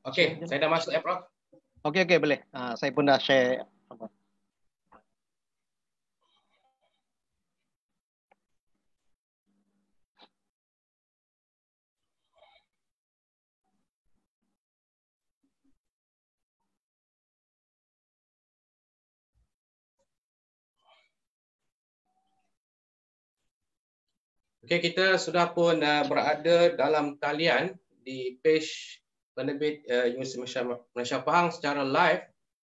Okey, saya dah masuk eh Prof. Okey okey boleh. Uh, saya pun dah share Okay, kita sudah pun ah, berada dalam talian di page penerbit uh, Universiti Malaysia Pahang secara live.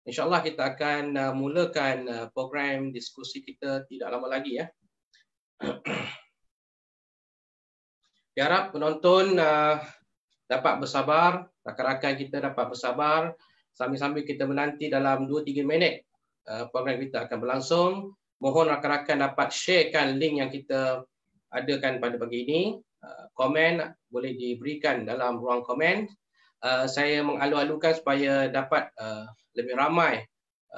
InsyaAllah kita akan uh, mulakan uh, program diskusi kita tidak lama lagi. ya. Diharap penonton dapat bersabar, rakan-rakan kita dapat bersabar sambil-sambil kita menanti dalam 2-3 minit program kita akan berlangsung. Mohon rakan-rakan dapat sharekan link yang kita adakan pada pagi ini. Komen boleh diberikan dalam ruang komen. Uh, saya mengalu-alukan supaya dapat uh, lebih ramai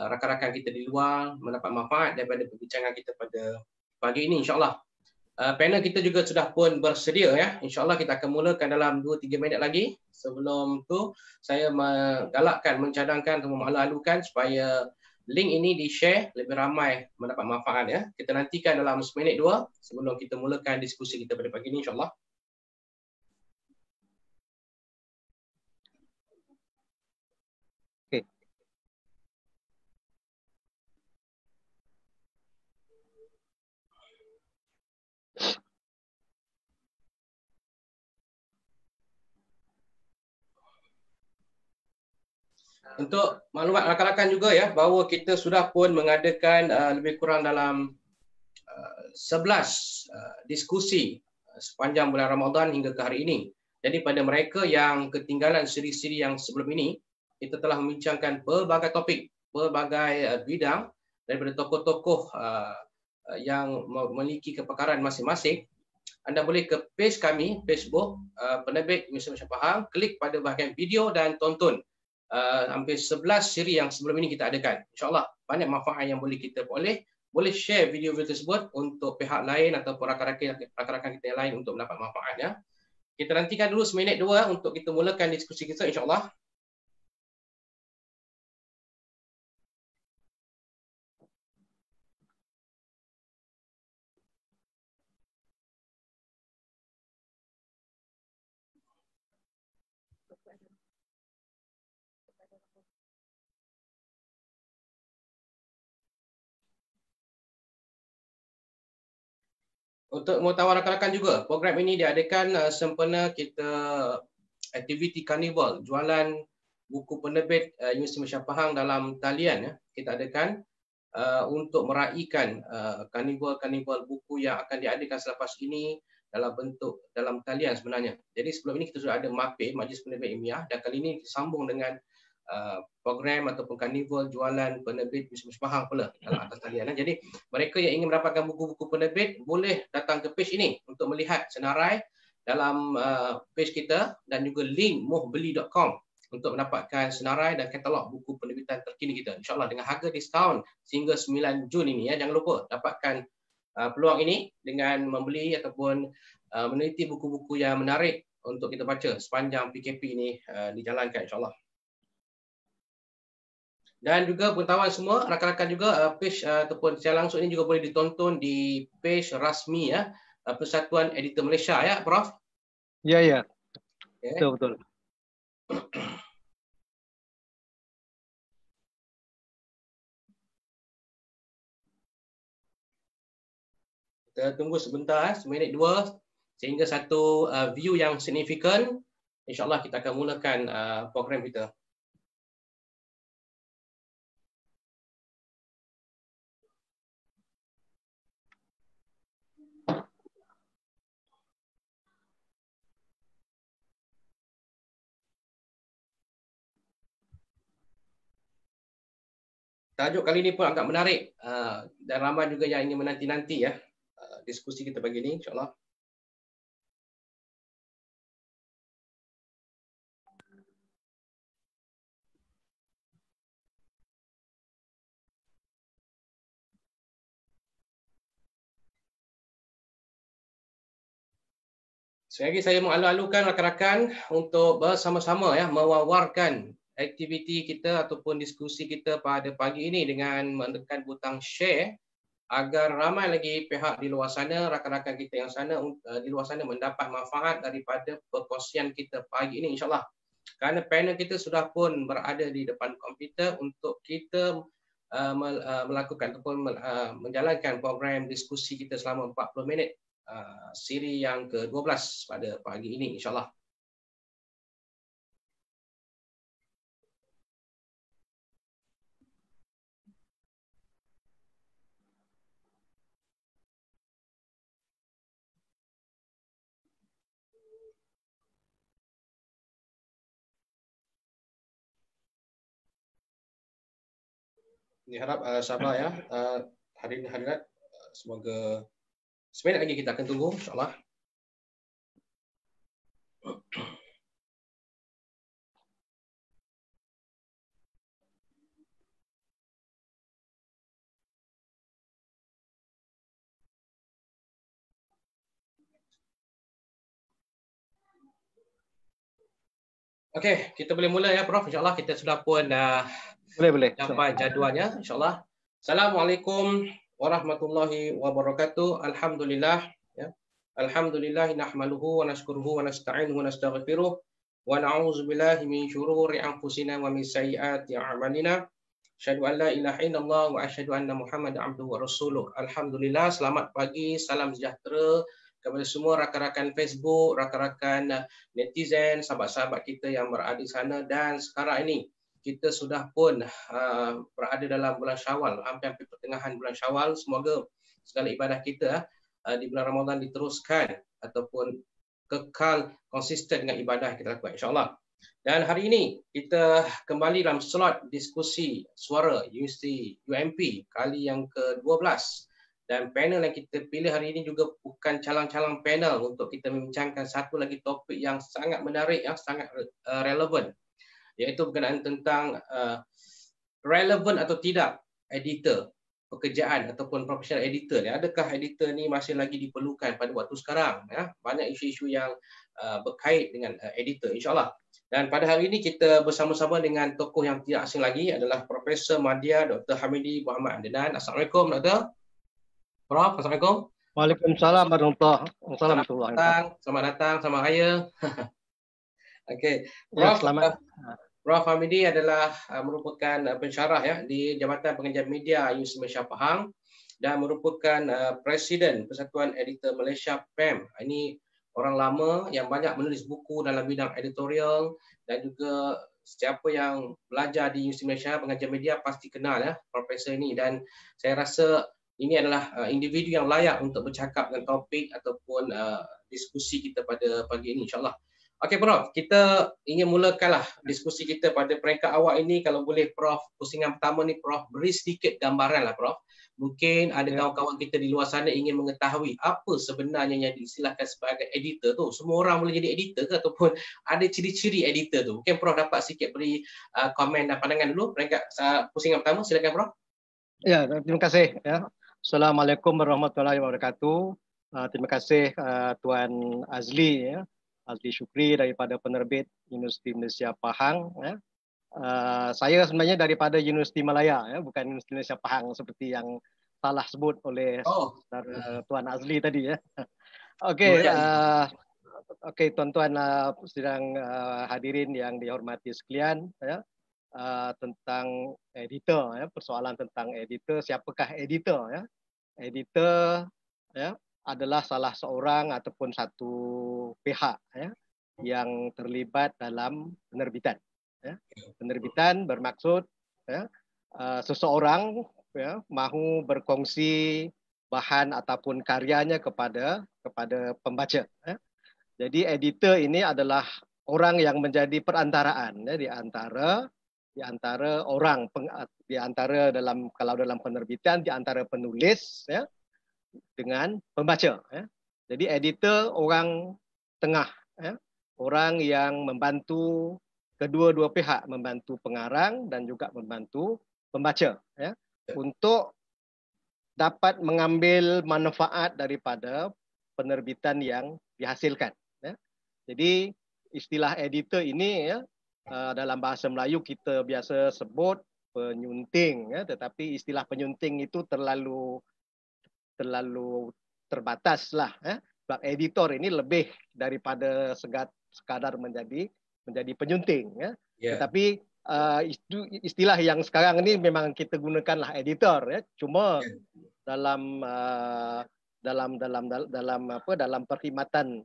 uh, rakan-rakan kita di luar mendapat manfaat daripada perbincangan kita pada pagi ini insyaallah. Uh, panel kita juga sudah pun bersedia ya. Insyaallah kita akan mulakan dalam 2 3 minit lagi. Sebelum tu saya menggalakkan mencadangkan atau mengalu-alukan supaya link ini di-share lebih ramai mendapat manfaat ya. Kita nantikan dalam 1 minit 2 sebelum kita mulakan diskusi kita pada pagi ini insyaallah. untuk maklumat rakan-rakan juga ya bahawa kita sudah pun mengadakan uh, lebih kurang dalam uh, 11 uh, diskusi uh, sepanjang bulan Ramadan hingga ke hari ini. Jadi pada mereka yang ketinggalan siri-siri yang sebelum ini, kita telah membincangkan pelbagai topik, pelbagai uh, bidang daripada tokoh-tokoh uh, uh yang memiliki kepakaran masing-masing. Anda boleh ke page kami Facebook uh, penerbit Misi Masyarakat Faham, klik pada bahagian video dan tonton uh, hampir 11 siri yang sebelum ini kita adakan. InsyaAllah banyak manfaat yang boleh kita boleh Boleh share video-video tersebut untuk pihak lain ataupun rakan-rakan kita yang lain untuk mendapat manfaatnya. Kita nantikan dulu seminit dua untuk kita mulakan diskusi kita insyaAllah. untuk mengetahui rakan-rakan juga, program ini diadakan uh, sempena kita aktiviti karnival, jualan buku penerbit uh, Universiti Malaysia Pahang dalam talian ya, kita adakan uh, untuk meraihkan uh, karnival-karnival uh, buku yang akan diadakan selepas ini dalam bentuk dalam talian sebenarnya. Jadi sebelum ini kita sudah ada MAPE, Majlis Penerbit Ilmiah dan kali ini kita sambung dengan Uh, program ataupun karnival jualan penerbit Miss Pahang pula dalam hmm. atas talian. Eh. Jadi mereka yang ingin mendapatkan buku-buku penerbit boleh datang ke page ini untuk melihat senarai dalam uh, page kita dan juga link mohbeli.com untuk mendapatkan senarai dan katalog buku penerbitan terkini kita. InsyaAllah dengan harga diskaun sehingga 9 Jun ini. Ya. Jangan lupa dapatkan uh, peluang ini dengan membeli ataupun uh, meneliti buku-buku yang menarik untuk kita baca sepanjang PKP ini uh, dijalankan insyaAllah dan juga pengetahuan semua rakan-rakan juga uh, page uh, ataupun secara langsung ini juga boleh ditonton di page rasmi ya uh, Persatuan Editor Malaysia ya Prof. Ya ya. Okay. Betul betul. Kita tunggu sebentar eh, seminit dua sehingga satu uh, view yang signifikan. InsyaAllah kita akan mulakan uh, program kita. Tajuk kali ini pun agak menarik uh, dan ramai juga yang ingin menanti-nanti ya uh, diskusi kita pagi ini insyaAllah. Sekali lagi saya mengalu-alukan rakan-rakan untuk bersama-sama ya mewawarkan aktiviti kita ataupun diskusi kita pada pagi ini dengan menekan butang share agar ramai lagi pihak di luar sana, rakan-rakan kita yang sana uh, di luar sana mendapat manfaat daripada perkongsian kita pagi ini insyaAllah. Kerana panel kita sudah pun berada di depan komputer untuk kita uh, uh, melakukan ataupun menjalankan program diskusi kita selama 40 minit siri yang ke-12 pada pagi ini insyaAllah. diharap uh, sabar ya. Uh, hari ini hari uh, semoga seminit lagi kita akan tunggu insyaallah. Okey, kita boleh mula ya Prof. InsyaAllah kita sudah pun uh, boleh boleh. Sampai jadualnya insyaallah. Assalamualaikum warahmatullahi wabarakatuh. Alhamdulillah ya. Alhamdulillah nahmaluhu wa nashkuruhu wa nasta'inuhu wa nastaghfiruh wa na'udzu billahi min syururi anfusina wa min sayyiati a'malina. Asyhadu an la ilaha illallah wa asyhadu anna Muhammad abduhu wa rasuluh. Alhamdulillah, selamat pagi, salam sejahtera kepada semua rakan-rakan Facebook, rakan-rakan netizen, sahabat-sahabat kita yang berada di sana dan sekarang ini kita sudah pun uh, berada dalam bulan Syawal, hampir-hampir pertengahan bulan Syawal. Semoga segala ibadah kita uh, di bulan Ramadan diteruskan ataupun kekal konsisten dengan ibadah kita lakukan Insyaallah. Dan hari ini kita kembali dalam slot diskusi suara Universiti UMP kali yang ke-12. Dan panel yang kita pilih hari ini juga bukan calang-calang panel untuk kita membincangkan satu lagi topik yang sangat menarik, yang sangat uh, relevan iaitu berkenaan tentang uh, relevant atau tidak editor pekerjaan ataupun professional editor ya adakah editor ni masih lagi diperlukan pada waktu sekarang ya banyak isu-isu yang uh, berkait dengan uh, editor insyaallah dan pada hari ini kita bersama-sama dengan tokoh yang tidak asing lagi adalah Profesor Madia Dr. Hamidi Muhammad Andenan. Assalamualaikum Doktor. Prof, Assalamualaikum. Waalaikumsalam warahmatullahi wabarakatuh. Selamat datang, selamat datang, selamat raya. Okey. Prof ya, selamat. Prof Hamidi adalah uh, merupakan uh, pensyarah ya di Jabatan Pengajian Media Ayu Malaysia Pahang dan merupakan uh, presiden Persatuan Editor Malaysia PEM. Uh, ini orang lama yang banyak menulis buku dalam bidang editorial dan juga siapa yang belajar di Universiti Malaysia Pengajian media pasti kenal ya profesor ini dan saya rasa ini adalah uh, individu yang layak untuk bercakap dengan topik ataupun uh, diskusi kita pada pagi ini insyaallah. Okey Prof, kita ingin mulakanlah diskusi kita pada peringkat awal ini kalau boleh Prof, pusingan pertama ni Prof, beri sedikit gambaran lah Prof. Mungkin ada yeah. kawan-kawan kita di luar sana ingin mengetahui apa sebenarnya yang diistilahkan sebagai editor tu. Semua orang boleh jadi editor ke ataupun ada ciri-ciri editor tu. Mungkin Prof dapat sikit beri uh, komen dan pandangan dulu peringkat uh, pusingan pertama. Silakan Prof. Ya, yeah, terima kasih. Yeah. Assalamualaikum warahmatullahi wabarakatuh. Uh, terima kasih uh, Tuan Azli ya. Azli Syukri daripada penerbit Universiti Malaysia Pahang. Ya. Uh, saya sebenarnya daripada Universiti Malaya, ya, bukan Universiti Malaysia Pahang seperti yang salah sebut oleh oh. Tuan Azli tadi. Ya. Okey, uh, ah, okay, tuan-tuan uh, sedang uh, hadirin yang dihormati sekalian. Ya. Uh, tentang editor, ya, persoalan tentang editor, siapakah editor? Ya. Editor ya, uh, adalah salah seorang ataupun satu pihak ya, yang terlibat dalam penerbitan. Ya. Penerbitan bermaksud ya, uh, seseorang ya, mahu berkongsi bahan ataupun karyanya kepada kepada pembaca. Ya. Jadi editor ini adalah orang yang menjadi perantaraan ya, di antara di antara orang di antara dalam kalau dalam penerbitan di antara penulis ya, dengan pembaca. Ya. Jadi editor orang tengah, ya. orang yang membantu kedua-dua pihak, membantu pengarang dan juga membantu pembaca ya. untuk dapat mengambil manfaat daripada penerbitan yang dihasilkan. Jadi istilah editor ini eh, dalam bahasa Melayu kita biasa sebut penyunting, tetapi istilah penyunting itu terlalu terlalu terbatas lah. Ya. editor ini lebih daripada segat, sekadar menjadi menjadi penyunting. Ya. Yeah. Tetapi uh, istilah yang sekarang ini memang kita gunakan lah editor. Ya. Cuma yeah. dalam uh, dalam dalam dalam apa dalam perkhidmatan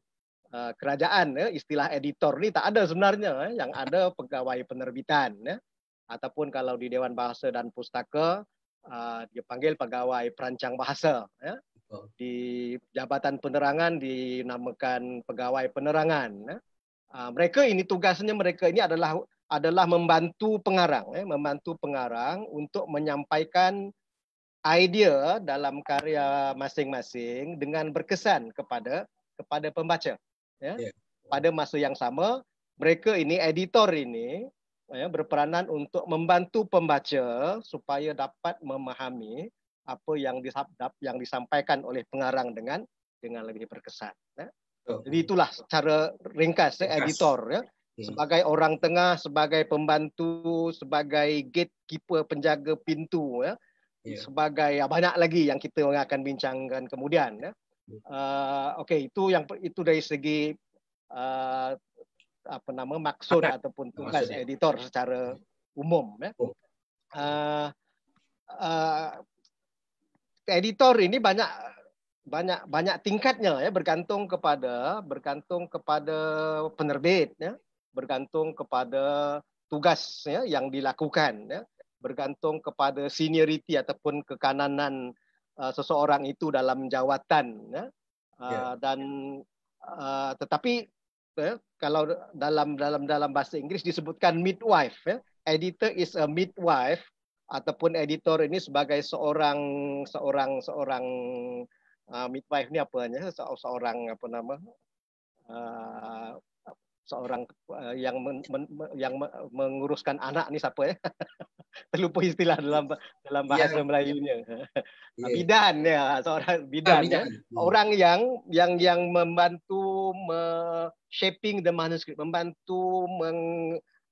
uh, kerajaan ya, istilah editor ni tak ada sebenarnya ya. yang ada pegawai penerbitan ya. ataupun kalau di Dewan Bahasa dan Pustaka Ah, dia panggil pegawai perancang bahasa ya. di jabatan penerangan dinamakan pegawai penerangan ya. ah, mereka ini tugasnya mereka ini adalah adalah membantu pengarang ya. membantu pengarang untuk menyampaikan idea dalam karya masing-masing dengan berkesan kepada kepada pembaca ya. ya. pada masa yang sama mereka ini editor ini ya, berperanan untuk membantu pembaca supaya dapat memahami apa yang disabdap yang disampaikan oleh pengarang dengan dengan lebih berkesan. Ya. Jadi itulah cara ringkas ya, editor ya. Hmm. sebagai orang tengah, sebagai pembantu, sebagai gatekeeper penjaga pintu, ya. Ya. sebagai ya, banyak lagi yang kita akan bincangkan kemudian. Ya. Uh, Okey itu yang itu dari segi uh, apa nama maksud Adat. ataupun tugas Maksudnya. editor secara hmm. umum ya. Oh. Uh, uh, editor ini banyak banyak banyak tingkatnya ya bergantung kepada bergantung kepada penerbit ya, bergantung kepada tugas ya yang dilakukan ya, bergantung kepada seniority ataupun kekananan uh, seseorang itu dalam jawatan ya. Uh, yeah. dan uh, tetapi eh, kalau dalam dalam dalam bahasa Inggeris disebutkan midwife. Eh. Editor is a midwife ataupun editor ini sebagai seorang seorang seorang uh, midwife ini apa seorang apa nama uh, seorang uh, yang men, men, yang menguruskan anak ni siapa ya? Terlupa istilah dalam dalam ya. bahasa yeah. Melayunya. Yeah. Bidan ya, seorang ah, bidan, ah, Ya? Hmm. Orang yang yang yang membantu me shaping the manuscript, membantu meng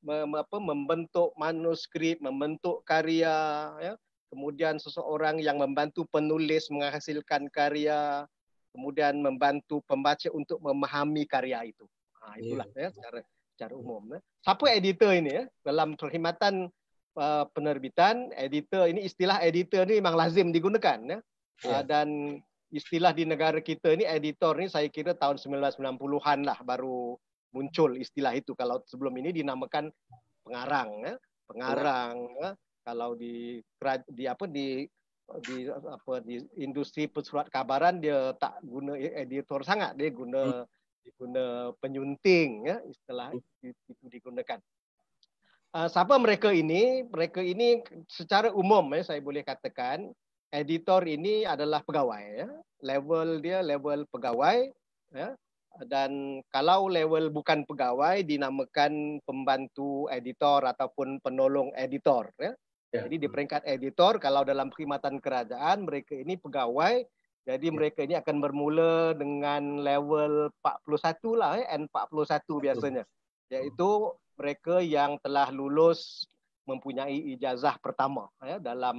mem, apa membentuk manuskrip, membentuk karya ya. Kemudian seseorang yang membantu penulis menghasilkan karya, kemudian membantu pembaca untuk memahami karya itu. Ha, itulah yeah. ya secara secara umum. Ya. Siapa editor ini ya? Dalam perkhidmatan uh, penerbitan, editor ini istilah editor ini memang lazim digunakan ya. Yeah. Uh, dan istilah di negara kita ini editor ini saya kira tahun 1990-an lah baru muncul istilah itu kalau sebelum ini dinamakan pengarang ya. Pengarang ya. kalau di di apa di di apa di industri pesurat kabaran dia tak guna editor sangat dia guna hmm diguna penyunting ya istilah hmm. itu digunakan. Ah, siapa mereka ini? Mereka ini secara umum ya saya boleh katakan editor ini adalah pegawai ya. Level dia level pegawai ya dan kalau level bukan pegawai dinamakan pembantu editor ataupun penolong editor ya. ya. Jadi di peringkat editor kalau dalam perkhidmatan kerajaan mereka ini pegawai jadi ya. mereka ini akan bermula dengan level 41 lah, eh, N41 biasanya. Iaitu mereka yang telah lulus mempunyai ijazah pertama ya, dalam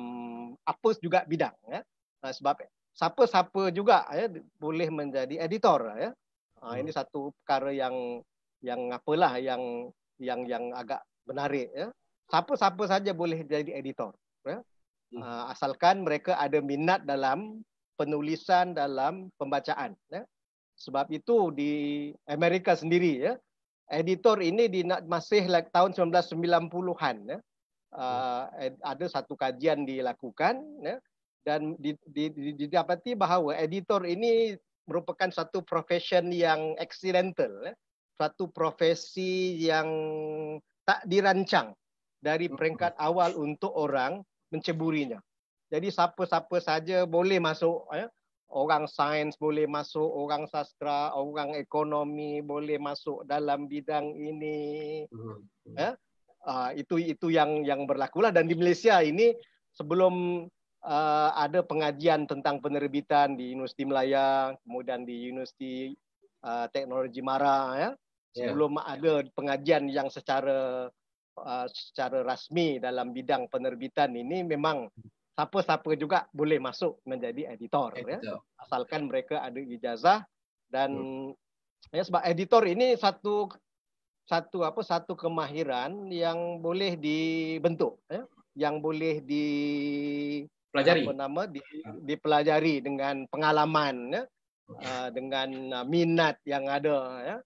apa juga bidang. Ya. Sebab siapa-siapa juga ya, boleh menjadi editor. Ya. Ha, ini satu perkara yang yang apalah yang yang yang agak menarik. Ya. Siapa-siapa saja boleh jadi editor. Ya. Hmm. Ah, asalkan mereka ada minat dalam penulisan dalam pembacaan. Ya. Sebab itu di Amerika sendiri ya, editor ini di masih like, tahun 1990-an ya. Uh, ada satu kajian dilakukan ya, dan didapati bahawa editor ini merupakan satu profession yang accidental, ya. satu profesi yang tak dirancang dari hmm. peringkat awal untuk orang menceburinya. Jadi siapa-siapa saja boleh masuk. Ya? Orang sains boleh masuk, orang sastra, orang ekonomi boleh masuk dalam bidang ini. Hmm. Ya? Uh, itu itu yang yang berlaku lah. Dan di Malaysia ini sebelum uh, ada pengajian tentang penerbitan di Universiti Melaya, kemudian di Universiti uh, Teknologi Mara, ya? sebelum yeah. ada pengajian yang secara uh, secara rasmi dalam bidang penerbitan ini memang siapa-siapa juga boleh masuk menjadi editor, ya. editor. ya asalkan mereka ada ijazah dan hmm. ya sebab editor ini satu satu apa satu kemahiran yang boleh dibentuk ya yang boleh di pelajari apa nama di, hmm. dipelajari dengan pengalaman ya okay. Hmm. uh, dengan uh, minat yang ada ya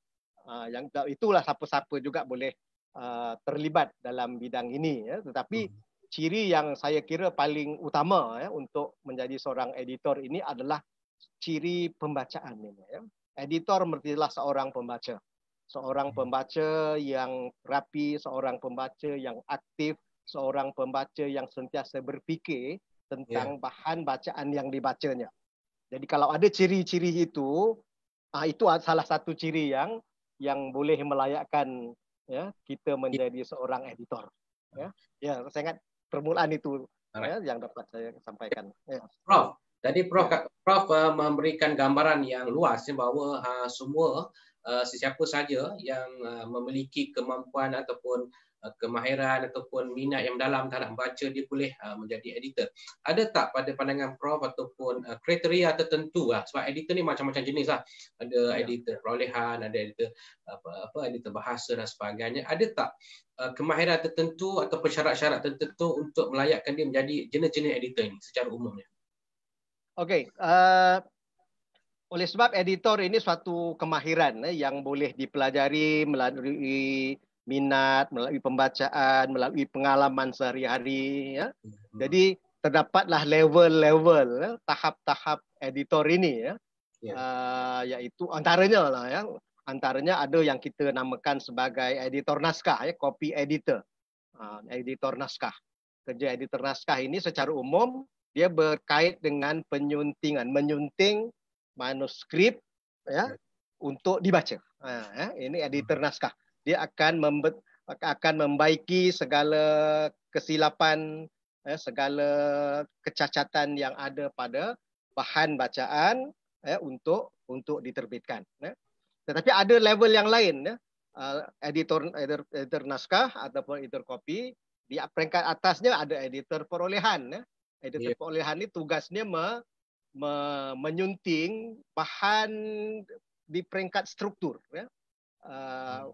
uh, yang itulah siapa-siapa juga boleh uh, terlibat dalam bidang ini ya tetapi hmm ciri yang saya kira paling utama ya untuk menjadi seorang editor ini adalah ciri pembacaan ini ya. Editor mestilah seorang pembaca. Seorang hmm. pembaca yang rapi, seorang pembaca yang aktif, seorang pembaca yang sentiasa berfikir tentang yeah. bahan bacaan yang dibacanya. Jadi kalau ada ciri-ciri itu, ah, itu salah satu ciri yang yang boleh melayakkan ya kita ya. menjadi seorang editor ya. Ya, saya ingat permulaan itu ya, yang dapat saya sampaikan. Ya. Prof, jadi Prof, Prof uh, memberikan gambaran yang luas bahawa uh, semua uh, sesiapa saja yang uh, memiliki kemampuan ataupun Eh, kemahiran ataupun minat yang dalam terhadap membaca dia boleh uh, menjadi editor. Ada tak pada pandangan prof ataupun uh, kriteria tertentu lah sebab editor ni macam-macam jenis lah. Ada ya. editor perolehan, ada editor apa apa editor bahasa dan sebagainya. Ada tak uh, kemahiran tertentu atau syarat-syarat tertentu untuk melayakkan dia menjadi jenis-jenis editor ini secara umumnya? Okey, uh... Oleh sebab editor ini suatu kemahiran yang boleh dipelajari melalui minat, melalui pembacaan, melalui pengalaman sehari-hari. Ya. Hmm. Jadi terdapatlah level-level, ya, tahap-tahap editor ini, ya. Yeah. Ya. Uh, yaitu antaranya lah, ya. antaranya ada yang kita namakan sebagai editor naskah, ya, copy editor, uh, editor naskah. Kerja editor naskah ini secara umum dia berkait dengan penyuntingan, menyunting manuskrip ya, yeah. untuk dibaca. Uh, ya. Ini editor hmm. naskah dia akan akan membaiki segala kesilapan eh, segala kecacatan yang ada pada bahan bacaan eh, untuk untuk diterbitkan eh. tetapi ada level yang lain ya eh. uh, editor, editor editor naskah ataupun editor kopi di peringkat atasnya ada editor perolehan eh. ya editor yeah. perolehan ini tugasnya me, me, menyunting bahan di peringkat struktur ya uh,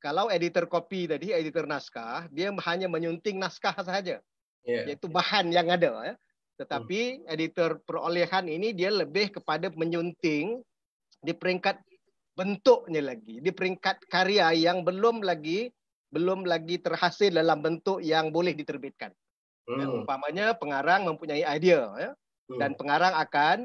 kalau editor copy tadi editor naskah dia hanya menyunting naskah saja yeah. yaitu bahan yang ada ya tetapi hmm. editor perolehan ini dia lebih kepada menyunting di peringkat bentuknya lagi di peringkat karya yang belum lagi belum lagi terhasil dalam bentuk yang boleh diterbitkan hmm. dan umpamanya pengarang mempunyai idea ya hmm. dan pengarang akan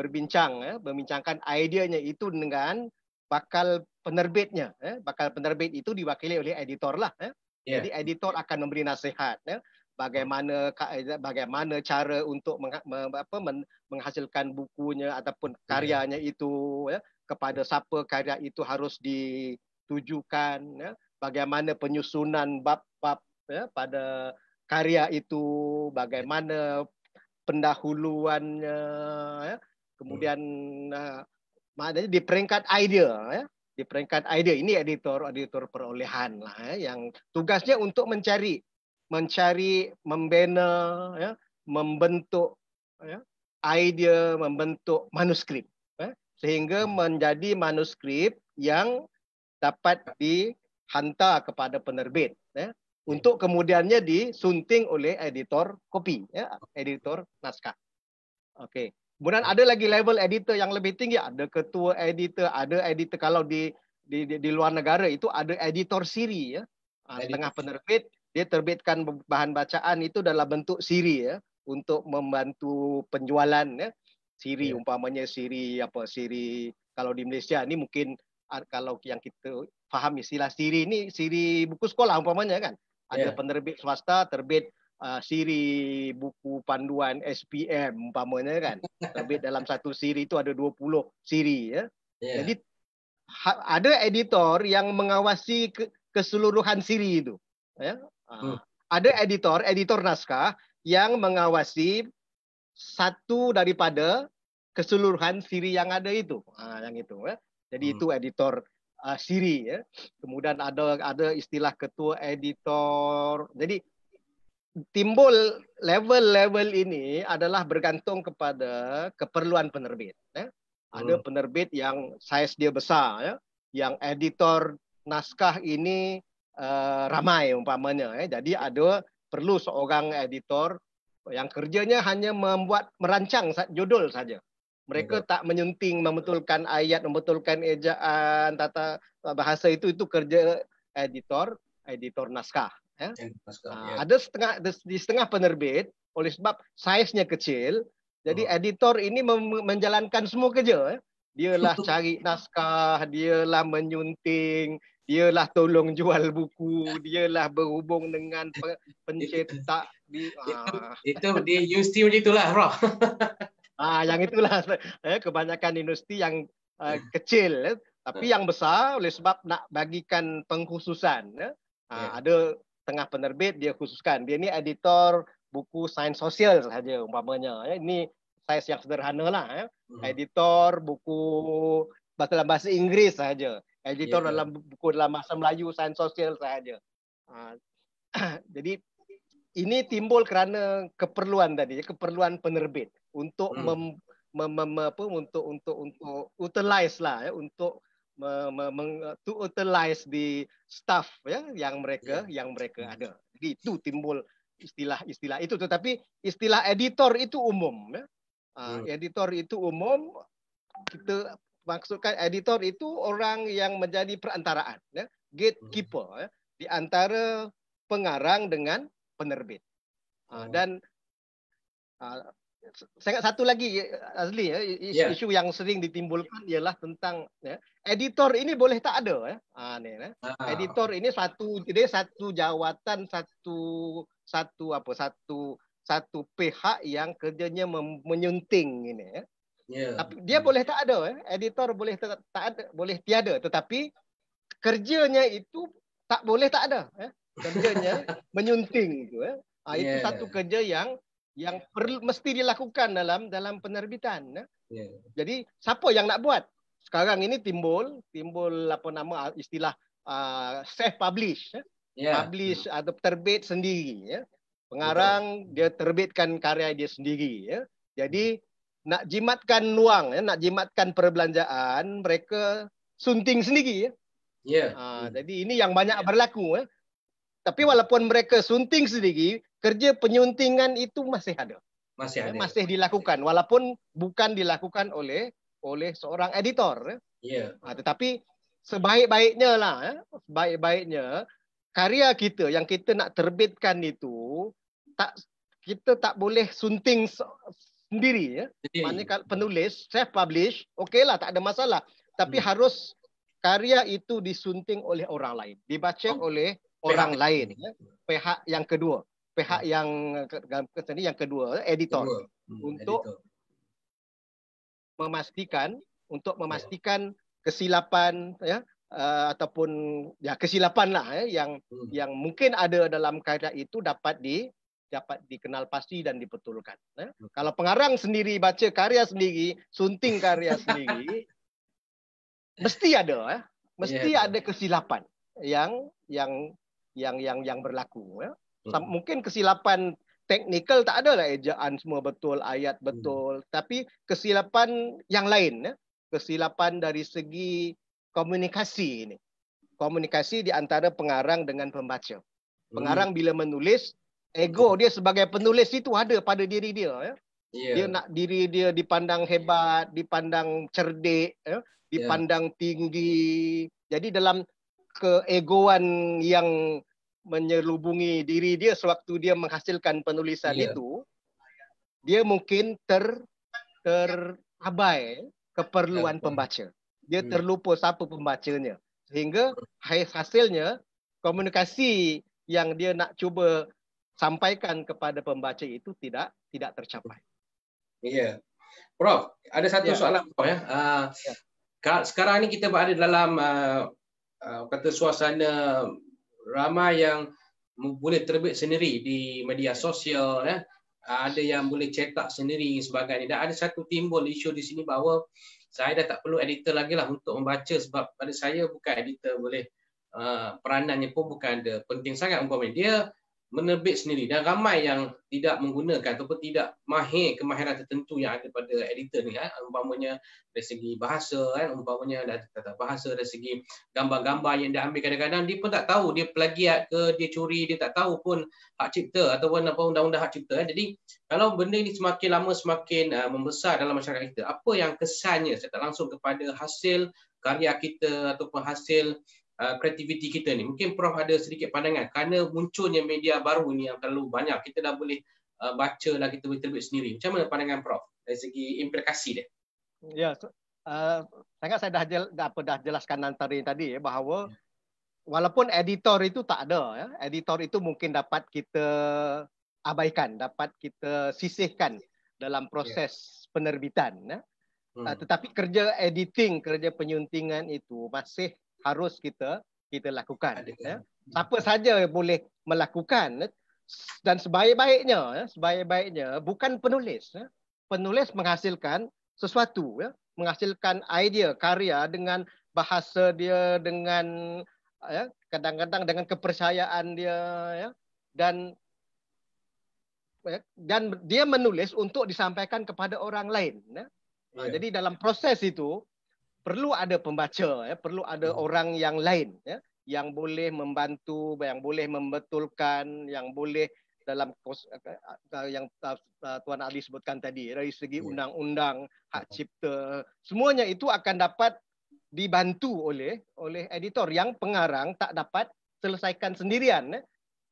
berbincang ya membincangkan idenya itu dengan bakal penerbitnya, eh, bakal penerbit itu diwakili oleh editor lah. Eh. Yeah. Jadi editor akan memberi nasihat eh, bagaimana eh, bagaimana cara untuk meng, me, apa, men, menghasilkan bukunya ataupun ya. karyanya yeah. itu eh, kepada siapa karya itu harus ditujukan, eh, bagaimana penyusunan bab-bab eh, pada karya itu, bagaimana pendahuluannya, eh, kemudian hmm. eh, maknanya di peringkat idea ya di peringkat idea ini editor editor perolehan lah ya yang tugasnya untuk mencari mencari membina ya membentuk ya idea membentuk manuskrip ya, sehingga menjadi manuskrip yang dapat dihantar kepada penerbit ya untuk kemudiannya disunting oleh editor kopi ya editor naskah oke okay. Kemudian ada lagi level editor yang lebih tinggi, ada ketua editor, ada editor kalau di di di, di luar negara itu ada editor siri ya. Ah, editor. Setengah penerbit dia terbitkan bahan bacaan itu dalam bentuk siri ya untuk membantu penjualan ya. Siri yeah. umpamanya siri apa siri kalau di Malaysia ni mungkin ah, kalau yang kita faham istilah siri ini siri buku sekolah umpamanya kan. Ada yeah. penerbit swasta terbit uh, siri buku panduan SPM umpamanya kan. Lebih dalam satu siri itu ada 20 siri ya. Yeah. Jadi ha, ada editor yang mengawasi ke, keseluruhan siri itu ya. Uh, hmm. Ada editor, editor naskah yang mengawasi satu daripada keseluruhan siri yang ada itu. Uh, yang itu ya. Jadi hmm. itu editor uh, siri ya. Kemudian ada ada istilah ketua editor. Jadi timbul level-level ini adalah bergantung kepada keperluan penerbit. Ya. Ada hmm. penerbit yang saiz dia besar, ya. yang editor naskah ini uh, ramai umpamanya. Ya. Jadi ada perlu seorang editor yang kerjanya hanya membuat merancang judul saja. Mereka hmm. tak menyunting, membetulkan ayat, membetulkan ejaan, tata bahasa itu itu kerja editor, editor naskah. Ya? Uh, ada setengah di setengah penerbit oleh sebab saiznya kecil, jadi hmm. editor ini menjalankan semua kerja. Ya? Dialah cari naskah, dialah menyunting, dialah tolong jual buku, dialah berhubung dengan pencetak. di, uh. itu, ah. di universiti macam itulah, bro. ah, yang itulah eh, kebanyakan industri yang uh, kecil. Eh? Tapi hmm. yang besar oleh sebab nak bagikan pengkhususan. Ya? Ha, ada tengah penerbit dia khususkan. Dia ni editor buku sains sosial saja umpamanya. Ya, eh, ini saiz yang sederhana lah. Ya. Hmm. Editor buku dalam bahasa Inggeris saja. Editor yeah. dalam buku dalam bahasa Melayu sains sosial saja. Ha. Jadi ini timbul kerana keperluan tadi, ya, keperluan penerbit untuk hmm. mem, mem, mem, apa, untuk untuk untuk utilize lah ya, untuk to utilize the staff ya yang mereka yeah. yang mereka hmm. ada. Jadi itu timbul istilah-istilah itu tetapi istilah editor itu umum ya. Yeah. editor itu umum kita maksudkan editor itu orang yang menjadi perantaraan ya, gatekeeper hmm. ya di antara pengarang dengan penerbit. Ah, oh. dan ah, saya kata satu lagi Azli ya isu, yeah. isu yang sering ditimbulkan ialah tentang ya, editor ini boleh tak ada ya. Ha ni ya. Ha. Editor ini satu dia satu jawatan satu satu apa satu satu pihak yang kerjanya mem, menyunting ini ya. Yeah. Tapi dia yeah. boleh tak ada ya. Editor boleh tak, tak ada boleh tiada tetapi kerjanya itu tak boleh tak ada ya. Kerjanya menyunting itu ya. Ha, itu yeah. satu kerja yang yang perlu mesti dilakukan dalam dalam penerbitan ya. ya. Jadi siapa yang nak buat? Sekarang ini timbul timbul apa nama ah, istilah uh, ah, self publish ya. ya. Publish ya. atau terbit sendiri ya. Pengarang ya. dia terbitkan karya dia sendiri ya. Jadi hmm. nak jimatkan wang ya, nak jimatkan perbelanjaan mereka sunting sendiri ya. Ya. Uh, ya. jadi ini yang banyak ya. berlaku ya. Tapi hmm. walaupun mereka sunting sendiri, kerja penyuntingan itu masih ada. Masih ada. Masih dilakukan walaupun bukan dilakukan oleh oleh seorang editor. Ya. Yeah. Ha, tetapi sebaik-baiknya lah, eh. sebaik-baiknya karya kita yang kita nak terbitkan itu tak kita tak boleh sunting sendiri ya. Maknanya kalau penulis self publish okeylah tak ada masalah. Tapi hmm. harus karya itu disunting oleh orang lain, dibaca oh, oleh pihak. orang lain ya. Pihak yang kedua pihak hmm. yang dalam kesan ini yang kedua editor kedua. Hmm, untuk editor. memastikan untuk ya. memastikan yeah. kesilapan ya uh, ataupun ya kesilapan lah ya, yang hmm. yang mungkin ada dalam karya itu dapat di dapat dikenal pasti dan dibetulkan. Ya. Hmm. Kalau pengarang sendiri baca karya sendiri, sunting karya sendiri, mesti ada ya, mesti yeah. Ya. ada kesilapan yang yang yang yang yang berlaku ya hmm. mungkin kesilapan teknikal tak ada lah ejaan semua betul ayat hmm. betul hmm. tapi kesilapan yang lain ya kesilapan dari segi komunikasi ini komunikasi di antara pengarang dengan pembaca pengarang hmm. bila menulis ego dia sebagai penulis itu ada pada diri dia ya yeah. dia nak diri dia dipandang hebat dipandang cerdik ya dipandang yeah. tinggi jadi dalam keegoan yang menyelubungi diri dia sewaktu dia menghasilkan penulisan yeah. itu dia mungkin ter terabai keperluan yeah. Ya, pembaca dia yeah. Hmm. terlupa siapa pembacanya sehingga hasilnya komunikasi yang dia nak cuba sampaikan kepada pembaca itu tidak tidak tercapai iya yeah. prof ada satu yeah. soalan prof ya uh, ah, yeah. sekarang ni kita berada dalam uh, uh, kata suasana ramai yang boleh terbit sendiri di media sosial ya ada yang boleh cetak sendiri sebagainya dan ada satu timbul isu di sini bahawa saya dah tak perlu editor lagi lah untuk membaca sebab pada saya bukan editor boleh uh, peranannya pun bukan ada penting sangat umpamanya dia menerbit sendiri dan ramai yang tidak menggunakan ataupun tidak mahir kemahiran tertentu yang ada pada editor ni kan umpamanya dari segi bahasa kan umpamanya dari kata bahasa dari segi gambar-gambar yang dia ambil kadang-kadang dia pun tak tahu dia plagiat ke dia curi dia tak tahu pun hak cipta ataupun apa undang-undang hak cipta kan jadi kalau benda ni semakin lama semakin uh, membesar dalam masyarakat kita apa yang kesannya secara langsung kepada hasil karya kita ataupun hasil kreativiti uh, kita ni. Mungkin Prof ada sedikit pandangan kerana munculnya media baru ni yang terlalu banyak, kita dah boleh uh, baca lah kita boleh terbit sendiri. Macam mana pandangan Prof dari segi implikasi dia? Ya, so, uh, sangat saya dah, jel, dah, apa, dah jelaskan nanti tadi ya, bahawa ya. walaupun editor itu tak ada, ya, editor itu mungkin dapat kita abaikan, dapat kita sisihkan dalam proses ya. penerbitan. Ya. Hmm. Uh, tetapi kerja editing, kerja penyuntingan itu masih harus kita kita lakukan. Ya. Siapa saja boleh melakukan ya, dan sebaik-baiknya, ya, sebaik-baiknya bukan penulis. Ya. Penulis menghasilkan sesuatu, menghasilkan idea, karya dengan bahasa dia, dengan kadang-kadang dengan kepercayaan dia, dan dan dia menulis untuk disampaikan kepada orang lain. Yeah. Ha, jadi dalam proses itu, perlu ada pembaca ya perlu ada hmm. orang yang lain ya yang boleh membantu yang boleh membetulkan yang boleh dalam kos, yang tuan Ali sebutkan tadi ya, dari segi ya. undang-undang hak cipta semuanya itu akan dapat dibantu oleh oleh editor yang pengarang tak dapat selesaikan sendirian ya.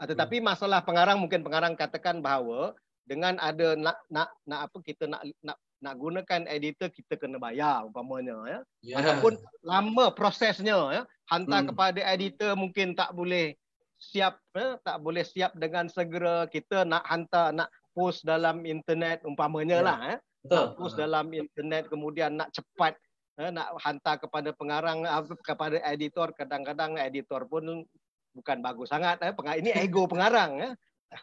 ah, tetapi masalah pengarang mungkin pengarang katakan bahawa dengan ada nak nak nak apa kita nak nak nak gunakan editor kita kena bayar umpamanya ya yeah. ataupun lama prosesnya ya hantar hmm. kepada editor mungkin tak boleh siap ya? tak boleh siap dengan segera kita nak hantar nak post dalam internet umpamanya yeah. lah ya Betul. nak post ha. dalam internet kemudian nak cepat ya? nak hantar kepada pengarang ah, kepada editor kadang-kadang editor pun bukan bagus sangat ya? ini ego pengarang ya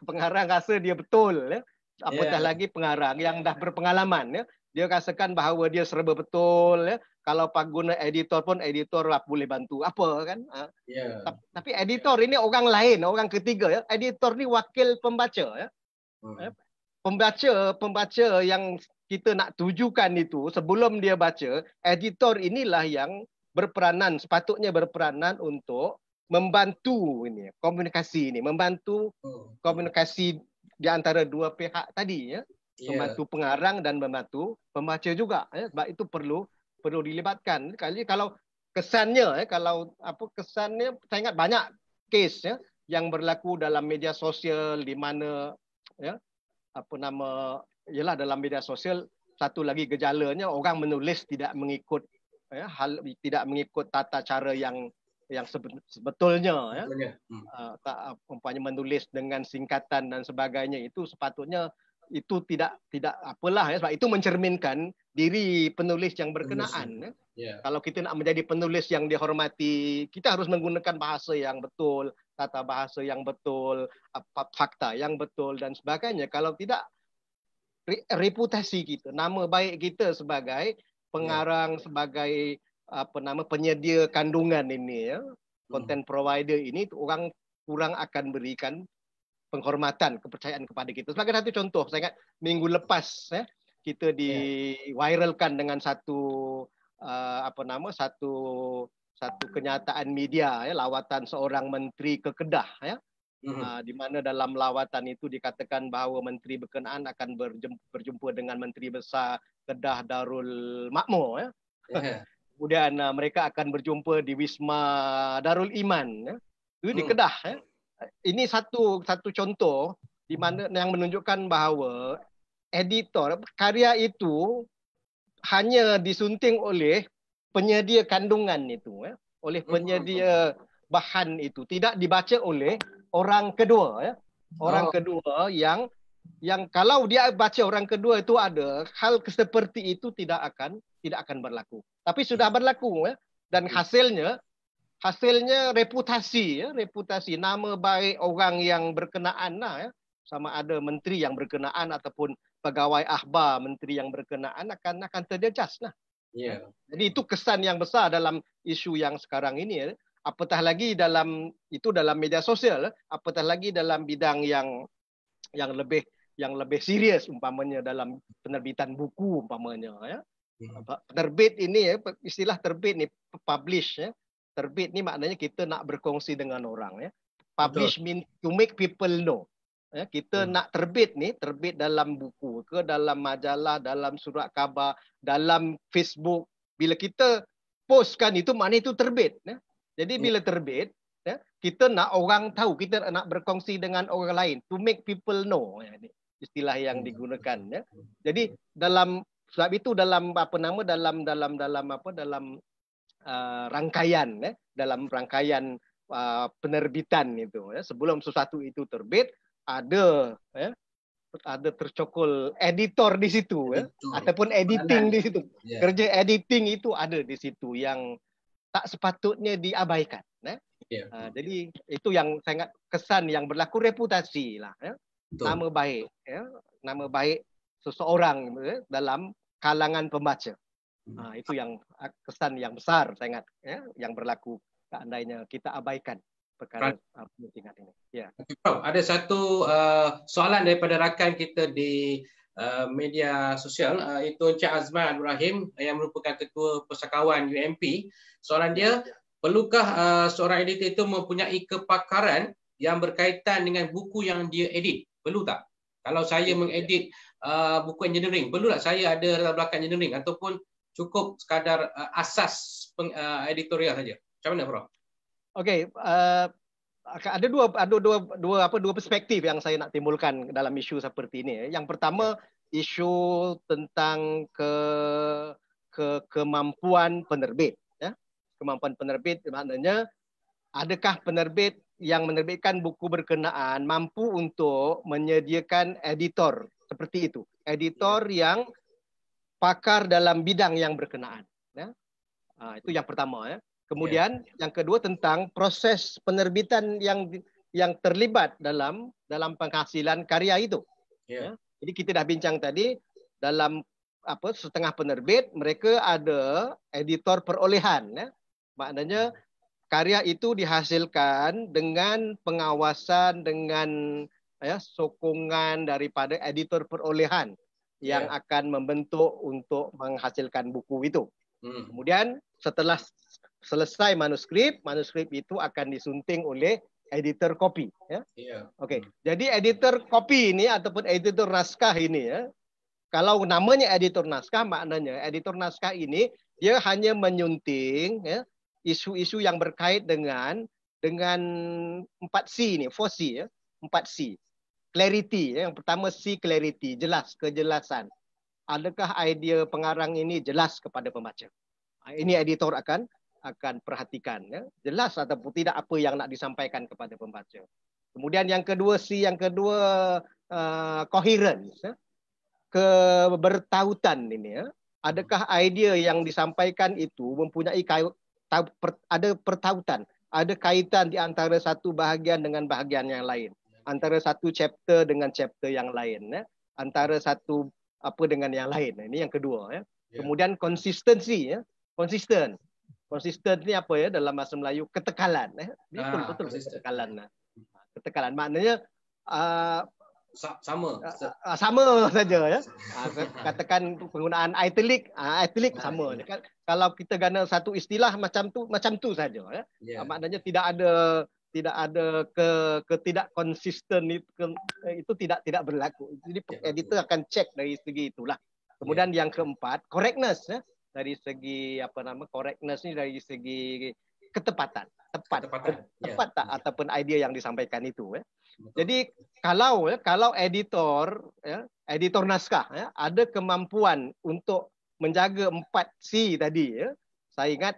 pengarang rasa dia betul ya apatah ya. yeah. lagi pengarang yang dah berpengalaman ya dia rasakan bahawa dia serba betul ya kalau pak guna editor pun editor lah boleh bantu apa kan ha? ya yeah. tapi editor ini orang lain orang ketiga ya editor ni wakil pembaca ya hmm. Ya? pembaca pembaca yang kita nak tujukan itu sebelum dia baca editor inilah yang berperanan sepatutnya berperanan untuk membantu ini komunikasi ini membantu hmm. komunikasi di antara dua pihak tadi ya, ya. pembantu yeah. pengarang dan pembantu pembaca juga ya sebab itu perlu perlu dilibatkan kali kalau kesannya ya kalau apa kesannya saya ingat banyak case ya yang berlaku dalam media sosial di mana ya apa nama ialah dalam media sosial satu lagi gejalanya orang menulis tidak mengikut ya hal tidak mengikut tata cara yang yang sebetulnya ya hmm. Ah, umpamanya menulis dengan singkatan dan sebagainya itu sepatutnya itu tidak tidak apalah ya sebab itu mencerminkan diri penulis yang berkenaan Ya. Yeah. Ya. kalau kita nak menjadi penulis yang dihormati kita harus menggunakan bahasa yang betul tata bahasa yang betul fakta yang betul dan sebagainya kalau tidak reputasi kita nama baik kita sebagai pengarang yeah. sebagai apa nama penyedia kandungan ini ya hmm. content provider ini orang kurang akan berikan penghormatan kepercayaan kepada kita sebagai satu contoh saya ingat minggu lepas ya kita di ya. viralkan dengan satu uh, apa nama satu satu kenyataan media ya lawatan seorang menteri ke Kedah ya hmm. uh, di mana dalam lawatan itu dikatakan bahawa menteri berkenaan akan berjumpa dengan menteri besar Kedah Darul Makmur ya, ya kemudian uh, mereka akan berjumpa di Wisma Darul Iman ya. Itu di hmm. Kedah ya. Ini satu satu contoh di mana yang menunjukkan bahawa editor karya itu hanya disunting oleh penyedia kandungan itu ya, oleh hmm, penyedia bahan itu tidak dibaca oleh orang kedua ya. Orang oh. kedua yang yang kalau dia baca orang kedua itu ada hal seperti itu tidak akan tidak akan berlaku tapi sudah berlaku ya dan hmm. hasilnya hasilnya reputasi ya reputasi nama baik orang yang berkenaan lah, ya sama ada menteri yang berkenaan ataupun pegawai akhbar menteri yang berkenaan akan akan terdejas lah yeah. Ya. jadi itu kesan yang besar dalam isu yang sekarang ini ya apatah lagi dalam itu dalam media sosial ya. apatah lagi dalam bidang yang yang lebih yang lebih serius umpamanya dalam penerbitan buku umpamanya ya. Hmm. Penerbit ini ya istilah terbit ni publish ya. Terbit ni maknanya kita nak berkongsi dengan orang ya. Publish Betul. mean to make people know. Ya, kita hmm. nak terbit ni terbit dalam buku ke dalam majalah, dalam surat khabar, dalam Facebook. Bila kita postkan itu maknanya itu terbit ya. Jadi hmm. bila terbit ya, kita nak orang tahu kita nak berkongsi dengan orang lain to make people know ya, istilah yang hmm. digunakan ya. Jadi dalam sebab itu dalam apa nama dalam dalam dalam apa dalam uh, rangkaian ya, dalam rangkaian uh, penerbitan itu ya, sebelum sesuatu itu terbit ada ya ada tercokol editor di situ ya ataupun editing Malang. di situ. Yeah. Kerja editing itu ada di situ yang tak sepatutnya diabaikan ya. Yeah. Uh, jadi itu yang sangat kesan yang berlaku reputasi lah ya. Betul. nama baik ya nama baik seseorang ya, dalam kalangan pembaca ha, itu yang kesan yang besar saya ingat ya yang berlaku seandainya kita abaikan perkara kan? pentingan ini ya ada satu uh, soalan daripada rakan kita di Uh, media sosial uh, itu Encik Azman Abdul Rahim yang merupakan ketua pusakawan UMP. Soalan dia, ya. perlukah uh, seorang editor itu mempunyai kepakaran yang berkaitan dengan buku yang dia edit? Perlu tak? Kalau saya ya. mengedit uh, buku engineering, perlu tak saya ada latar belakang engineering ataupun cukup sekadar uh, asas peng, uh, editorial saja? Macam mana, Prof? Okey, uh, ada dua ada dua, dua apa dua perspektif yang saya nak timbulkan dalam isu seperti ini. Yang pertama, ya. isu tentang ke, ke kemampuan penerbit, ya. Kemampuan penerbit maknanya adakah penerbit yang menerbitkan buku berkenaan mampu untuk menyediakan editor seperti itu. Editor ya. yang pakar dalam bidang yang berkenaan. Ya. Nah, itu yang pertama. Ya. Kemudian ya, ya. yang kedua tentang proses penerbitan yang yang terlibat dalam dalam penghasilan karya itu. Ya. Ya. Jadi kita dah bincang tadi dalam apa setengah penerbit mereka ada editor perolehan. Ya. Maknanya ya karya itu dihasilkan dengan pengawasan dengan ya sokongan daripada editor perolehan yang yeah. akan membentuk untuk menghasilkan buku itu. Hmm. Kemudian setelah selesai manuskrip, manuskrip itu akan disunting oleh editor kopi. Ya. Yeah. Oke. Okay. Jadi editor kopi ini ataupun editor naskah ini ya, kalau namanya editor naskah maknanya editor naskah ini dia hanya menyunting ya isu-isu yang berkait dengan dengan 4C ni, 4C ya, 4C. Clarity ya. yang pertama C clarity, jelas, kejelasan. Adakah idea pengarang ini jelas kepada pembaca? Ah, ini editor akan akan perhatikan ya, jelas ataupun tidak apa yang nak disampaikan kepada pembaca. Kemudian yang kedua C, yang kedua uh, ah, coherence ya. Kebertautan ini ya. Adakah idea yang disampaikan itu mempunyai ada pertautan, ada kaitan di antara satu bahagian dengan bahagian yang lain, antara satu chapter dengan chapter yang lain, ya. antara satu apa dengan yang lain. Ya. Ini yang kedua. Ya. ya. Kemudian konsistensi, ya. konsisten. Konsisten ni apa ya dalam bahasa Melayu? Ketekalan. Ya. Betul, ah, betul. Konsisten. Ketekalan. Ya. Ketekalan. Maknanya uh, sama. Uh, sama saja ya. Uh, katakan penggunaan italic, uh, italic nah, sama. Ya. Kalau kita guna satu istilah macam tu, macam tu saja ya. Yeah. Ya. Uh, maknanya tidak ada tidak ada ke ketidak konsisten itu, ke, itu tidak tidak berlaku. Jadi yeah. Ya, editor akan cek dari segi itulah. Kemudian yeah. yang keempat, correctness ya. Dari segi apa nama correctness ini dari segi ketepatan tepat ketepatan. Ya. tepat yeah. tak ataupun idea yang disampaikan itu ya. Jadi kalau ya, kalau editor ya, editor naskah ya, ada kemampuan untuk menjaga 4C tadi ya, saya ingat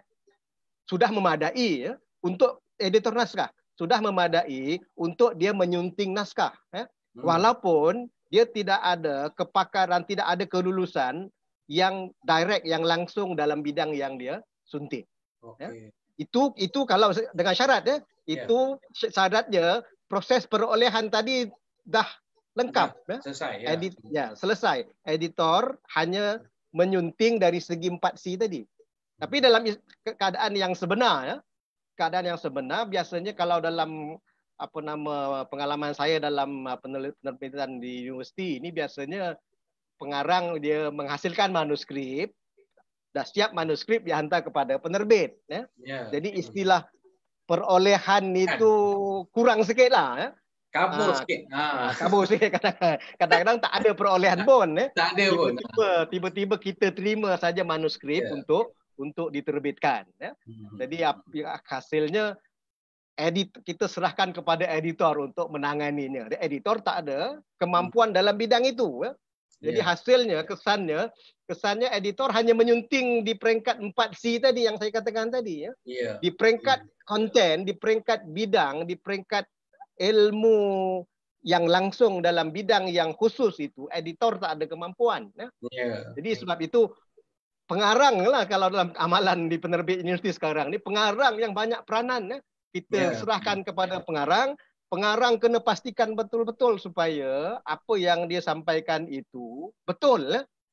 sudah memadai ya, untuk editor naskah sudah memadai untuk dia menyunting naskah ya. Hmm. walaupun dia tidak ada kepakaran tidak ada kelulusan yang direct yang langsung dalam bidang yang dia sunting okay. ya. itu itu kalau dengan syarat ya, ya. itu yeah. syaratnya proses perolehan tadi dah lengkap ya, selesai ya. Edit, ya selesai editor hanya menyunting dari segi 4C tadi tapi dalam keadaan yang sebenar ya keadaan yang sebenar biasanya kalau dalam apa nama pengalaman saya dalam uh, penelitian di universiti ini biasanya pengarang dia menghasilkan manuskrip dah siap manuskrip dihantar kepada penerbit ya. Ya. jadi istilah perolehan kan? itu kan. kurang sikit lah. Eh? Kabur ha, sikit. Ha. Ah, kabur sikit. Kadang-kadang tak ada perolehan pun. Eh? Tak ada tiba-tiba, pun. Ha. Tiba-tiba, kita terima saja manuskrip yeah. untuk untuk diterbitkan. Ya. Hmm. Jadi ya, hasilnya edit kita serahkan kepada editor untuk menanganinya. Editor tak ada kemampuan hmm. dalam bidang itu. Ya. Jadi yeah. hasilnya, kesannya, kesannya editor hanya menyunting di peringkat 4C tadi yang saya katakan tadi ya. Yeah. Di peringkat konten, hmm. di peringkat bidang, di peringkat ilmu yang langsung dalam bidang yang khusus itu editor tak ada kemampuan ya. Yeah. Jadi sebab itu pengarang lah kalau dalam amalan di penerbit universiti sekarang ini pengarang yang banyak peranan ya. Kita yeah. serahkan hmm. kepada pengarang pengarang kena pastikan betul-betul supaya apa yang dia sampaikan itu betul.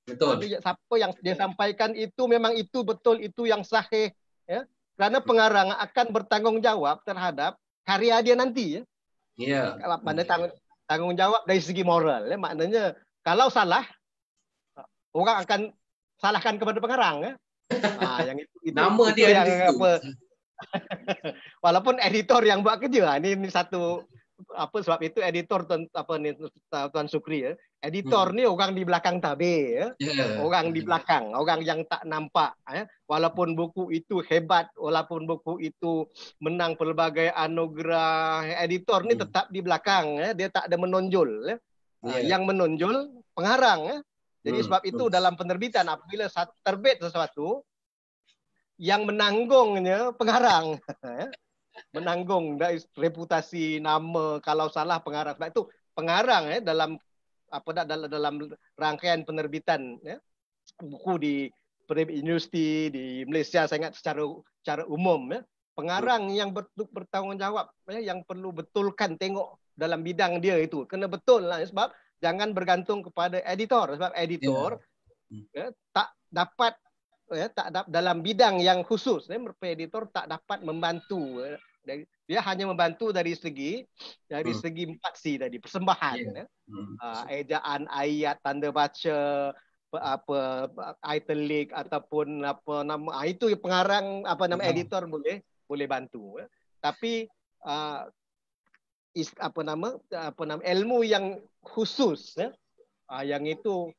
Betul. Jadi, ya, siapa yang dia sampaikan itu memang itu betul, itu yang sahih. Ya? Kerana pengarang akan bertanggungjawab terhadap karya dia nanti. Ya? Yeah. Kalau mana tang- tanggungjawab dari segi moral. Ya? Maknanya kalau salah, orang akan salahkan kepada pengarang. Ya? Ah, yang itu, itu, Nama itu dia yang, di Apa, Walaupun editor yang buat kerja. Ini, ah, ini satu apa sebab itu editor tuan apa ni tuan Sukri ya. Editor hmm. ni orang di belakang tabir ya. Yeah. Orang di belakang, orang yang tak nampak ah, ya. Walaupun buku itu hebat, walaupun buku itu menang pelbagai anugerah, editor ni hmm. tetap di belakang ya. Dia tak ada menonjol ya. Yeah. Ya. Yang menonjol pengarang ya. Jadi hmm, sebab itu dalam penerbitan apabila terbit sesuatu, yang menanggungnya pengarang. menanggung dari reputasi nama kalau salah pengarang. Sebab itu pengarang eh, dalam apa dah dalam, dalam rangkaian penerbitan ya, buku di Perib industri di Malaysia saya ingat secara secara umum ya, pengarang hmm. yang ber, bertanggungjawab ya, yang perlu betulkan tengok dalam bidang dia itu kena betul lah ya, sebab jangan bergantung kepada editor sebab editor yeah. ya, tak dapat Oh ya, tak dapat dalam bidang yang khusus ya, editor tak dapat membantu ya. dia hanya membantu dari segi dari hmm. segi empat si tadi persembahan yeah. ya. uh, ejaan ayat tanda baca apa italic ataupun apa nama ah, itu pengarang apa nama hmm. editor boleh boleh bantu ya. tapi uh, is, apa nama apa nama ilmu yang khusus ya, uh, yang itu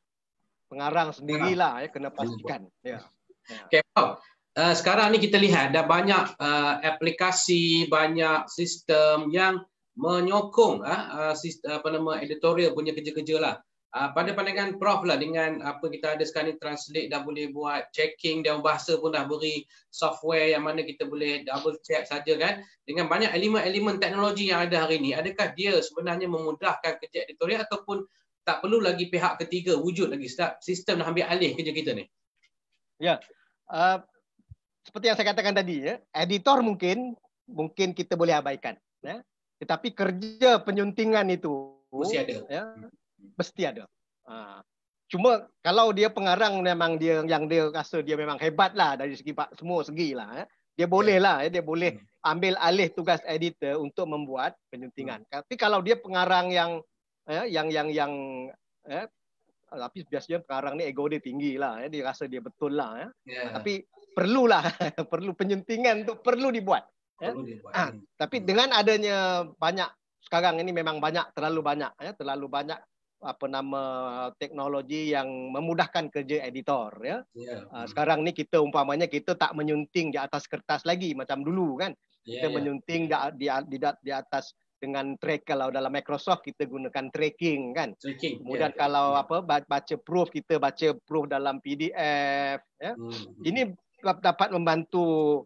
pengarang sendirilah ya kena pastikan ya Ya. Okay, well, uh, sekarang ni kita lihat ada banyak uh, aplikasi, banyak sistem yang menyokong uh, uh sistem, uh, apa nama editorial punya kerja-kerja lah. Uh, pada pandangan Prof lah dengan apa kita ada sekarang ni translate dah boleh buat checking dan bahasa pun dah beri software yang mana kita boleh double check saja kan dengan banyak elemen-elemen teknologi yang ada hari ini adakah dia sebenarnya memudahkan kerja editorial ataupun tak perlu lagi pihak ketiga wujud lagi sebab sistem dah ambil alih kerja kita ni? Ya, Eh, seperti yang saya katakan tadi ya, editor mungkin mungkin kita boleh abaikan ya. Tetapi kerja penyuntingan itu mesti ada. Ya, mesti ada. Ha. Cuma kalau dia pengarang memang dia yang dia rasa dia memang hebatlah dari segi semua segi lah ya. Ya. ya. Dia boleh lah ya. dia boleh ambil alih tugas editor untuk membuat penyuntingan. Hmm. Tapi kalau dia pengarang yang ya, yang yang yang ya, Ah, tapi biasanya sekarang ni ego dia tinggi lah ya. dia rasa dia betul lah eh. ya. yeah. tapi perlulah perlu penyuntingan tu perlu dibuat ya. perlu dibuat ah, ya. tapi hmm. dengan adanya banyak sekarang ini memang banyak terlalu banyak ya terlalu banyak apa nama teknologi yang memudahkan kerja editor ya yeah. Ya, hmm. sekarang ni kita umpamanya kita tak menyunting di atas kertas lagi macam dulu kan yeah, kita yeah. menyunting yeah. di di di atas dengan track kalau dalam Microsoft kita gunakan tracking kan tracking. Ya, kemudian yeah, kalau apa baca proof kita baca proof dalam PDF ya mm-hmm. ini dapat membantu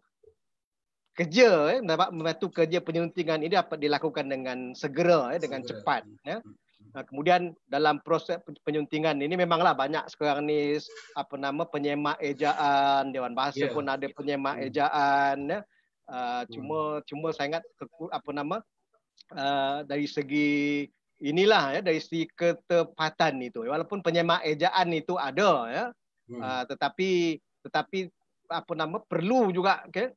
kerja eh dapat membantu kerja penyuntingan ini dapat dilakukan dengan segera eh dengan segera. cepat ya hmm, hmm. nah, kemudian dalam proses penyuntingan ini memanglah banyak sekarang ni apa nama penyemak ejaan dewan bahasa yeah. pun ada penyemak ejaan ya uh, cuma mm. cuma saya ingat apa nama Uh, dari segi inilah ya dari segi ketepatan itu walaupun penyemak ejaan itu ada ya hmm. uh, tetapi tetapi apa nama perlu juga okay,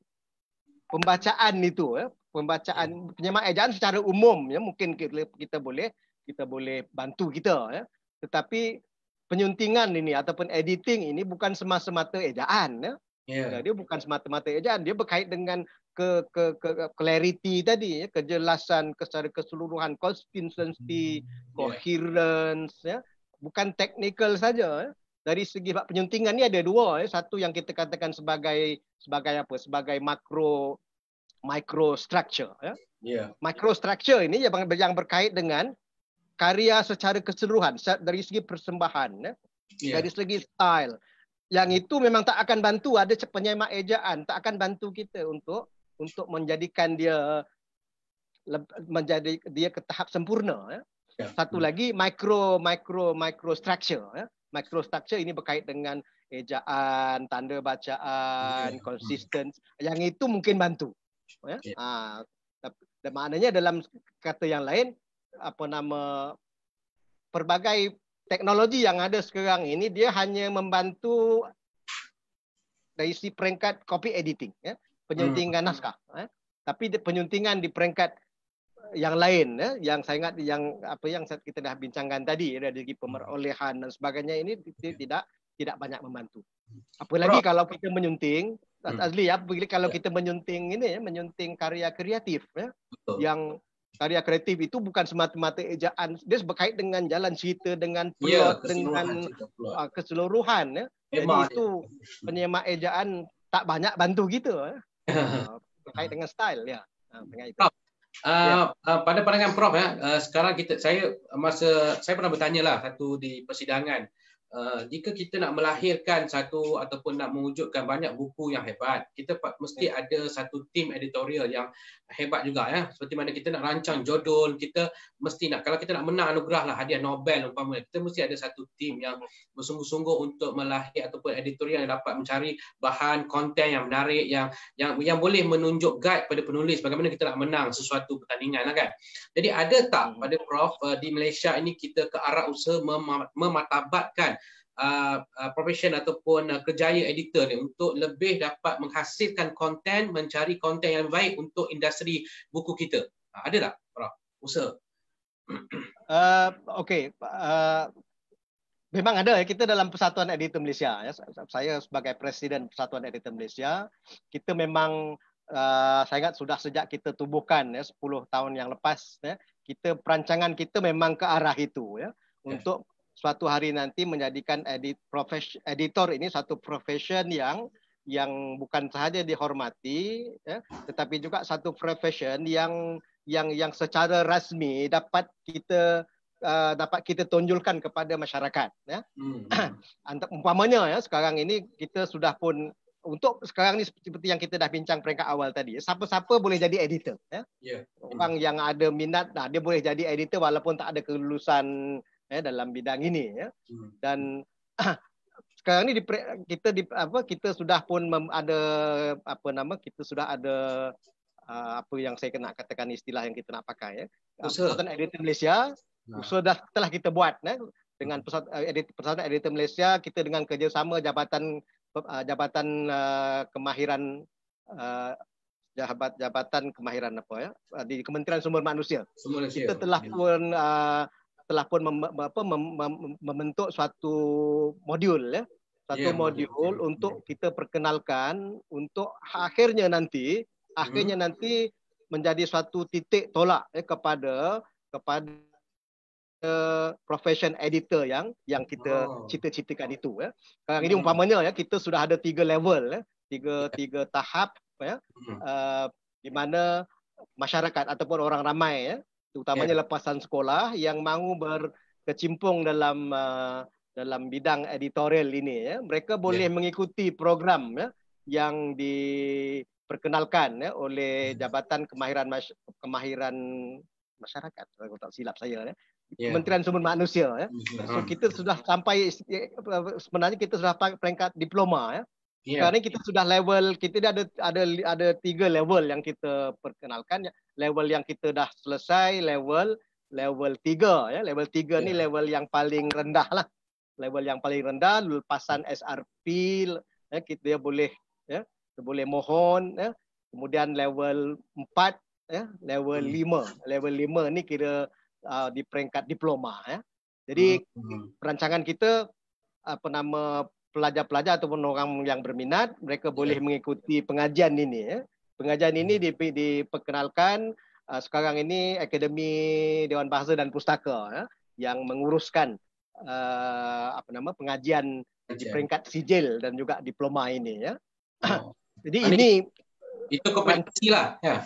pembacaan itu ya pembacaan hmm. penyemak ejaan secara umum ya mungkin kita, kita boleh kita boleh bantu kita ya tetapi penyuntingan ini ataupun editing ini bukan semata-mata ejaan ya yeah. dia bukan semata-mata ejaan dia berkait dengan ke ke ke clarity tadi ya kejelasan secara keseluruhan consistency hmm. Ya. coherence ya bukan technical saja ya. dari segi penyuntingan ni ada dua ya satu yang kita katakan sebagai sebagai apa sebagai makro microstructure ya yeah. structure ini yang yang berkait dengan karya secara keseluruhan dari segi persembahan ya yeah. dari segi style yang itu memang tak akan bantu ada penyemak ejaan tak akan bantu kita untuk untuk menjadikan dia menjadi dia ke tahap sempurna ya. ya. Satu hmm. lagi micro micro micro structure ya. Micro structure ini berkait dengan ejaan, tanda bacaan, hmm. okay. Yang itu mungkin bantu. Ya. Okay. Ya. Ha, dan maknanya dalam kata yang lain apa nama berbagai teknologi yang ada sekarang ini dia hanya membantu dari si peringkat copy editing ya penyuntingan hmm. naskah eh? tapi penyuntingan di peringkat yang lain eh? yang saya ingat yang apa yang kita dah bincangkan tadi ya, dari pemerolehan dan sebagainya ini ya. tidak tidak banyak membantu apalagi Bro. kalau kita menyunting hmm. asli ya kalau kita menyunting ini eh? menyunting karya kreatif ya yang karya kreatif itu bukan semata-mata ejaan dia berkait dengan jalan cerita dengan plot ya, dengan cita, plot. keseluruhan ya jadi itu ya. penyemak ejaan tak banyak bantu kita berkait dengan style ya. Uh, prof, uh, ya. Uh, pada pandangan prof ya, uh, sekarang kita saya masa saya pernah bertanya lah satu di persidangan uh, jika kita nak melahirkan satu ataupun nak mewujudkan banyak buku yang hebat, kita mesti ya. ada satu tim editorial yang hebat juga ya. Seperti mana kita nak rancang jodoh, kita mesti nak kalau kita nak menang anugerah lah hadiah Nobel umpamanya, kita mesti ada satu tim yang bersungguh-sungguh untuk melahir ataupun editorial yang dapat mencari bahan konten yang menarik yang yang yang boleh menunjuk guide pada penulis bagaimana kita nak menang sesuatu pertandingan lah kan. Jadi ada tak hmm. pada prof eh, di Malaysia ini kita ke arah usaha mem- mematabatkan Uh, uh, profession ataupun uh, kerjaya editor ni untuk lebih dapat menghasilkan konten, mencari konten yang baik untuk industri buku kita? Uh, ada tak, Farah? Usaha? Uh, okay. Uh, memang ada. Ya, kita dalam Persatuan Editor Malaysia. Ya. Saya sebagai Presiden Persatuan Editor Malaysia, kita memang Uh, saya ingat sudah sejak kita tubuhkan ya 10 tahun yang lepas ya kita perancangan kita memang ke arah itu ya yeah. untuk suatu hari nanti menjadikan edit profes, editor ini satu profession yang yang bukan sahaja dihormati ya, tetapi juga satu profession yang yang yang secara rasmi dapat kita uh, dapat kita tonjolkan kepada masyarakat ya. Hmm. Antara umpamanya ya sekarang ini kita sudah pun untuk sekarang ini seperti yang kita dah bincang peringkat awal tadi siapa-siapa boleh jadi editor ya. Yeah. Orang yang ada minat nah dia boleh jadi editor walaupun tak ada kelulusan eh, dalam bidang ini ya. Hmm. dan sekarang ni kita apa kita sudah pun ada apa nama kita sudah ada uh, apa yang saya kena katakan istilah yang kita nak pakai ya uh, Persatuan Editor Malaysia sudah telah kita buat ya. dengan hmm. uh, Persatuan Editor Malaysia kita dengan kerjasama jabatan jabatan kemahiran jabatan jabatan kemahiran apa ya di Kementerian Sumber Manusia, Sumber Manusia. kita telah hmm. pun ya telah pun mem, apa, mem, mem, membentuk suatu modul ya satu yeah, modul, modul ya. untuk yeah. kita perkenalkan untuk ha-, akhirnya nanti mm. akhirnya hmm. nanti menjadi suatu titik tolak ya, kepada kepada uh, profession editor yang yang kita oh. cita-citakan itu ya. Sekarang mm. ini hmm. umpamanya ya kita sudah ada tiga level ya, tiga yeah. tiga tahap ya mm. uh, di mana masyarakat ataupun orang ramai ya terutamanya yeah. lepasan sekolah yang mahu berkecimpung dalam uh, dalam bidang editorial ini ya mereka boleh yeah. mengikuti program ya yang diperkenalkan ya oleh ya. jabatan kemahiran Mas- kemahiran masyarakat kalau tak silap saya ya. ya Kementerian Sumber Manusia ya, ya so, kita sudah sampai sebenarnya kita sudah peringkat diploma ya yeah. sekarang kita sudah level kita ada ada ada tiga level yang kita perkenalkan level yang kita dah selesai level level 3 ya level 3 yeah. ni ya. level yang paling rendah lah level yang paling rendah lepasan SRP ya kita boleh ya kita boleh mohon ya kemudian level 4 ya level 5 hmm. level 5 ni kira uh, di peringkat diploma ya jadi hmm perancangan kita apa nama pelajar-pelajar ataupun orang yang berminat mereka ya. boleh yeah. mengikuti pengajian ini ya pengajian ini hmm. di, diperkenalkan uh, sekarang ini Akademi Dewan Bahasa dan Pustaka ya, yang menguruskan uh, apa nama pengajian Ajian. di peringkat sijil dan juga diploma ini ya. Oh. Jadi Ani, ini itu kompetisi lah ya.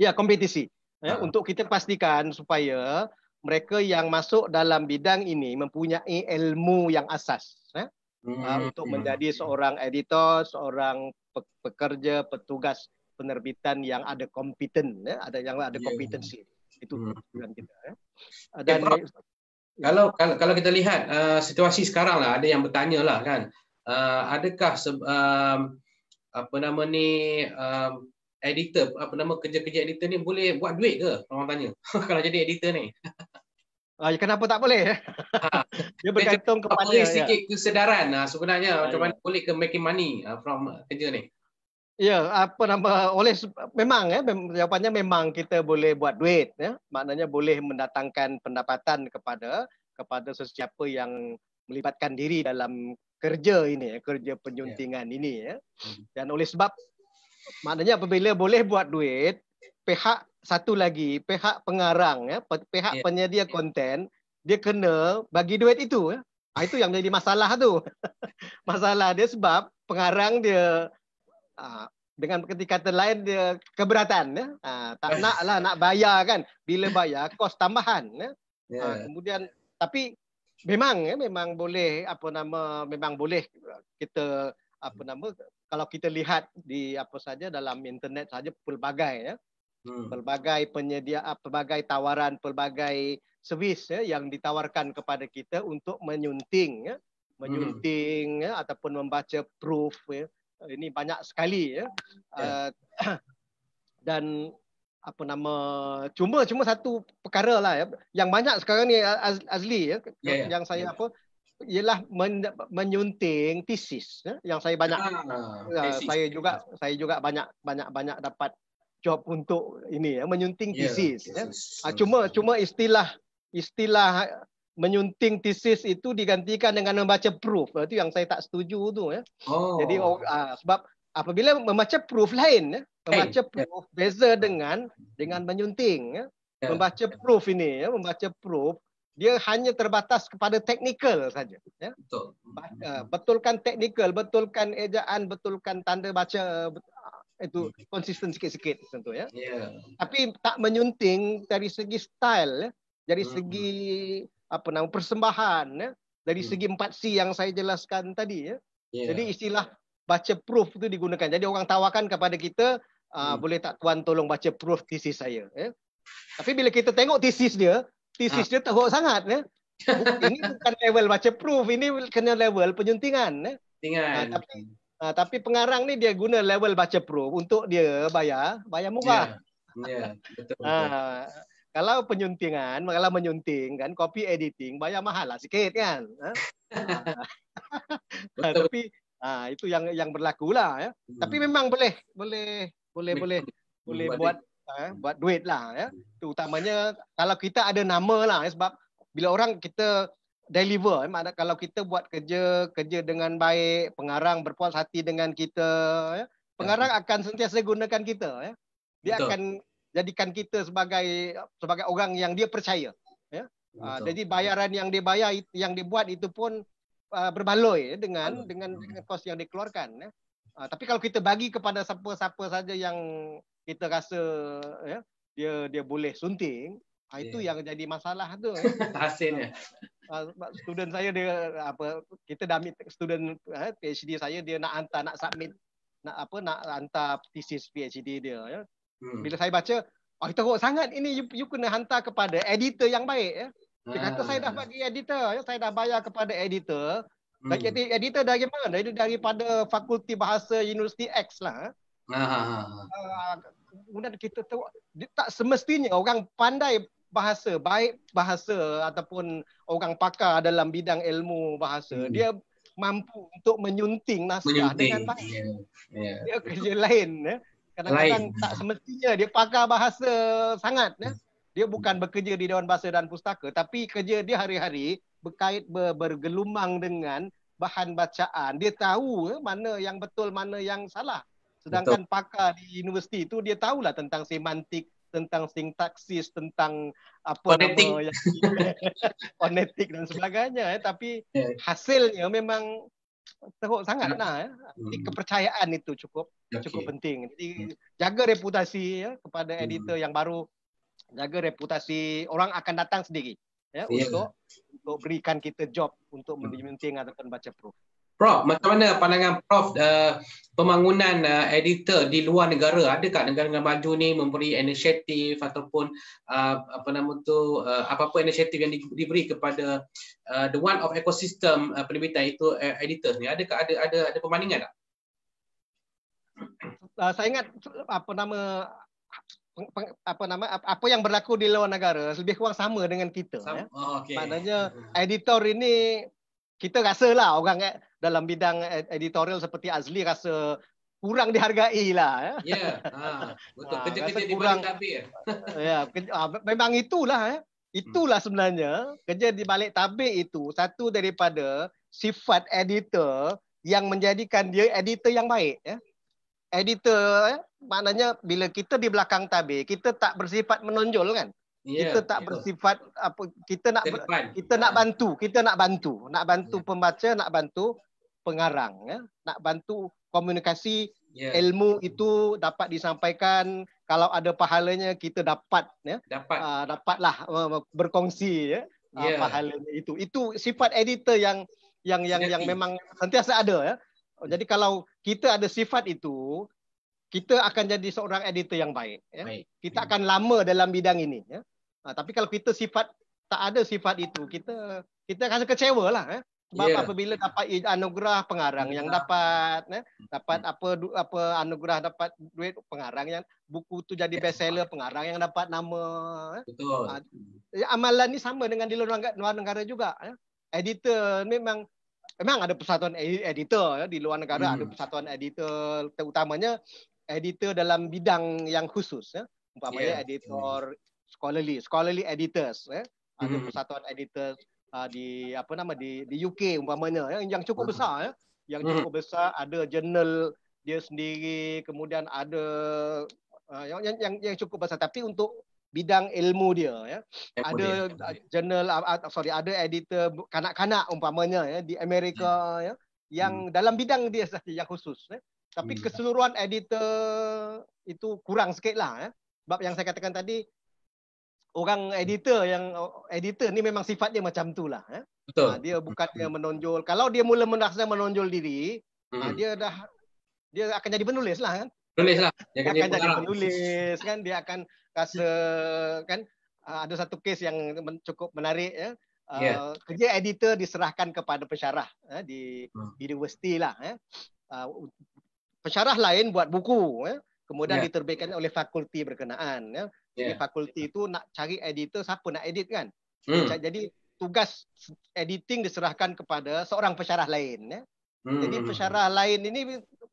Ya kompetisi ya, ah. untuk kita pastikan supaya mereka yang masuk dalam bidang ini mempunyai ilmu yang asas ya, ah, hmm. untuk hmm. menjadi seorang editor, seorang pekerja, petugas penerbitan yang ada kompeten ya ada yang ada kompetensi ya, ya. yeah. itu hmm. tujuan kita ya, ya dan yeah, kalau kalau kita lihat uh, situasi sekarang lah ada yang bertanya lah kan uh, adakah se- uh, apa nama ni um, editor apa nama kerja-kerja editor ni boleh buat duit ke orang tanya kalau jadi editor ni uh, kenapa tak boleh ha. dia bergantung kepada sikit kesedaran uh, sebenarnya uh, macam mana boleh ke making money ah, from kerja ni Ya, apa nama oleh memang ya jawapannya memang kita boleh buat duit ya. Maknanya boleh mendatangkan pendapatan kepada kepada sesiapa yang melibatkan diri dalam kerja ini ya, kerja penyuntingan ya. ini ya. Hmm. Dan oleh sebab maknanya apabila boleh buat duit, pihak satu lagi, pihak pengarang ya, pihak ya. penyedia ya. konten, dia kena bagi duit itu ya. Ah itu yang menjadi masalah tu. masalah dia sebab pengarang dia Ah, dengan ketika lain dia keberatan ya. Ha, tak eh. naklah nak bayar kan. Bila bayar kos tambahan ya. Ha, kemudian tapi memang ya memang boleh apa nama memang boleh kita apa nama kalau kita lihat di apa saja dalam internet saja pelbagai ya. Hmm. Pelbagai penyedia pelbagai tawaran pelbagai servis ya yang ditawarkan kepada kita untuk menyunting ya. Hmm. Menyunting ya, ataupun membaca proof ya. Eh, ini banyak sekali ya. Yeah. Ya. Uh, dan apa nama cuma cuma satu perkara lah ya. yang banyak sekarang ni Az, Azli ya yeah, ya. yang yeah. saya ya. apa ialah men, menyunting tesis ya. yang saya banyak yeah, uh, saya juga saya juga banyak banyak banyak dapat job untuk ini ya menyunting tesis yeah. ya. Ah, cuma cuma istilah istilah menyunting tesis itu digantikan dengan membaca proof. Itu yang saya tak setuju tu ya. Oh. Jadi uh, sebab apabila membaca proof lain ya, membaca hey. Ya. proof yeah. beza dengan dengan menyunting ya. Yeah. Membaca proof ini ya, membaca proof dia hanya terbatas kepada teknikal saja ya. Betul. Eh, betulkan teknikal, betulkan ejaan, betulkan tanda baca ah, itu konsisten sikit-sikit tentu ya. Yeah. Tapi tak menyunting dari segi style ya. Dari hmm. segi apa nama persembahan ya dari hmm. segi empat C yang saya jelaskan tadi ya. Yeah. Jadi istilah baca proof itu digunakan. Jadi orang tawarkan kepada kita ah, hmm. uh, boleh tak tuan tolong baca proof tesis saya ya. Tapi bila kita tengok tesis dia, tesis ha. Ah. dia teruk sangat ya. ini bukan level baca proof, ini kena level penyuntingan ya. Penyuntingan. Ah, tapi uh, tapi pengarang ni dia guna level baca proof untuk dia bayar, bayar murah. Ya, yeah. betul. betul. Uh, kalau penyuntingan, kalau menyunting kan copy editing banyak mahal lah sikit kan. Ha? nah, tapi ah itu yang yang berlaku lah ya. Hmm. Tapi memang boleh boleh boleh boleh boleh buat eh, buat duit lah ya. Hmm. Itu utamanya kalau kita ada nama lah ya, sebab bila orang kita deliver ya, kalau kita buat kerja kerja dengan baik pengarang berpuas hati dengan kita ya, pengarang ya. akan sentiasa gunakan kita ya. Dia Betul. akan jadikan kita sebagai sebagai orang yang dia percaya ya uh, jadi bayaran yang dia bayar yang dia buat itu pun uh, berbaloi ya, dengan dengan dengan hmm. kos yang dikeluarkan ya uh, tapi kalau kita bagi kepada siapa-siapa saja yang kita rasa ya dia dia boleh sunting yeah. itu ya. yang jadi masalah tu ya. hasilnya uh, student saya dia apa kita dah meet student uh, eh, PhD saya dia nak hantar nak submit nak apa nak hantar thesis PhD dia ya Hmm. Bila saya baca, oh teruk sangat ini you, you kena hantar kepada editor yang baik ya. Dia kata ah, saya dah ya, ya. bagi editor, ya. saya dah bayar kepada editor. Hmm. Bagi hmm. editor dari mana? Dari daripada Fakulti Bahasa Universiti X lah. Ya. Ah, ha. Hmm. Uh, kita teruk, tak semestinya orang pandai bahasa, baik bahasa ataupun orang pakar dalam bidang ilmu bahasa, hmm. dia mampu untuk menyunting naskah menyunting. dengan baik. Yeah. Yeah. Dia kerja lain ya kadang-kadang tak semestinya dia pakar bahasa sangat ya. Hmm. Dia bukan bekerja di Dewan Bahasa dan Pustaka tapi kerja dia hari-hari berkait ber- bergelumang dengan bahan bacaan. Dia tahu eh, mana yang betul mana yang salah. Sedangkan betul. pakar di universiti itu dia tahulah tentang semantik, tentang sintaksis, tentang apa Phonetic. nama yang... dan sebagainya eh. tapi ya. hasilnya memang teruk sangat nah, lah. Eh. Jadi hmm. kepercayaan itu cukup okay. cukup penting. Jadi hmm. jaga reputasi ya kepada hmm. editor yang baru. Jaga reputasi orang akan datang sendiri ya yeah. untuk untuk berikan kita job untuk hmm. menjunting ataupun baca proof. Prof, macam mana pandangan Prof uh, pembangunan uh, editor di luar negara? Adakah negara-negara maju ni memberi inisiatif ataupun uh, apa nama tu uh, apa-apa inisiatif yang di, diberi kepada uh, the one of ecosystem uh, penerbitan itu uh, editor ni? Adakah ada ada ada perbandingan tak? Uh, saya ingat apa nama apa nama apa yang berlaku di luar negara lebih kurang sama dengan kita sama. ya. Oh, okay. Maknanya hmm, hmm, hmm. editor ini kita rasa lah orang eh, dalam bidang editorial seperti Azli rasa kurang dihargai lah. Eh. Ya, yeah. ha, betul. Kerja-kerja ah, kurang... di balik tabir. ya, ha, memang itulah. Eh. Itulah hmm. sebenarnya. Kerja di balik tabir itu satu daripada sifat editor yang menjadikan dia editor yang baik. Eh. Editor, eh, maknanya bila kita di belakang tabir, kita tak bersifat menonjol kan? Yeah, kita tak yeah. bersifat apa kita nak Terdepan. kita nak ya. bantu, kita nak bantu, nak bantu yeah. pembaca, nak bantu pengarang ya, nak bantu komunikasi yeah. ilmu itu dapat disampaikan kalau ada pahalanya kita dapat ya. Dapat. Uh, dapatlah uh, berkongsi ya yeah. uh, ya. pahalanya itu. Itu sifat editor yang yang yang yang memang sentiasa ada ya. Jadi kalau kita ada sifat itu kita akan jadi seorang editor yang baik ya. Baik. Kita akan lama dalam bidang ini ya. Ha, tapi kalau kita sifat tak ada sifat itu, kita kita rasa kecewa lah. Eh? Sebab yeah. apabila dapat anugerah pengarang yeah. yang dapat, eh? Hmm. dapat apa apa anugerah dapat duit pengarang yang buku tu jadi ya. bestseller pengarang yang dapat nama. Eh? Betul. Ha, ya, amalan ni sama dengan di luar negara, juga. Eh? Editor memang memang ada persatuan editor ya? di luar negara hmm. ada persatuan editor terutamanya editor dalam bidang yang khusus ya umpamanya yeah. editor ya, scholarly scholarly editors ya eh? ada hmm persatuan editors uh, di apa nama di di UK umpamanya yang, yang cukup mhm. besar ya eh? yang cukup hmm besar ada journal dia sendiri kemudian ada uh, yang yang yang cukup besar tapi untuk bidang ilmu dia ya Apple ada dia. journal ah, uh, sorry ada editor kanak-kanak umpamanya ya di Amerika hmm ya yang hmm dalam bidang dia saja yang khusus ya tapi hmm. keseluruhan editor itu kurang sikitlah ya. Sebab yang saya katakan tadi orang editor yang editor ni memang sifatnya macam tu lah. Eh? Betul. Ha, dia bukan dia menonjol. Kalau dia mula merasa menonjol diri, ah, hmm. ha, dia dah dia akan jadi penulis lah kan. Penulis lah. Dia, dia akan jadi penulis kan. Dia akan rasa kan ah, ada satu kes yang cukup menarik ya. Yeah. Uh, ya. kerja editor diserahkan kepada pesarah ya, di hmm. universiti lah. Ya. Uh, pensyarah lain buat buku ya. kemudian yeah. diterbitkan oleh fakulti berkenaan. Ya yeah. di fakulti itu nak cari editor siapa nak edit kan. Hmm. Jadi tugas editing diserahkan kepada seorang pesyarah lain ya. Hmm. Jadi hmm, hmm. pesyarah lain ini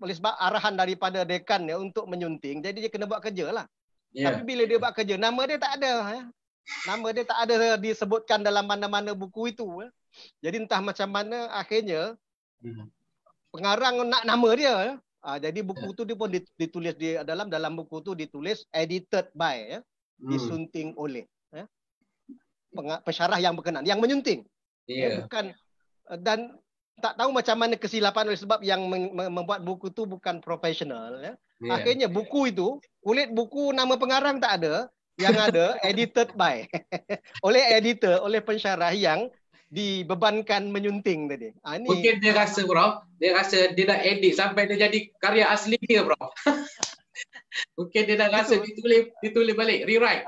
boleh sebab arahan daripada dekan ya untuk menyunting. Jadi dia kena buat kerjalah. Yeah. Tapi bila dia buat kerja nama dia tak ada ya. Nama dia tak ada disebutkan dalam mana-mana buku itu ya. Jadi entah macam mana akhirnya hmm. pengarang nak nama dia ya. Uh, jadi buku yeah. tu dia pun ditulis di dalam dalam buku tu ditulis edited by ya, hmm. disunting oleh ya. Peng, pesyarah yang berkenan yang menyunting. Yeah. Ya, bukan eh, dan tak tahu macam mana kesilapan oleh sebab yang membuat buku tu bukan profesional ya. Yeah. Akhirnya buku itu kulit buku nama pengarang tak ada, yang ada edited by oleh editor, oleh pensyarah yang dibebankan menyunting tadi. Ha, ini... Mungkin dia rasa bro, dia rasa dia dah edit sampai dia jadi karya asli dia bro. Mungkin dia dah rasa ditulis, ditulis balik, rewrite.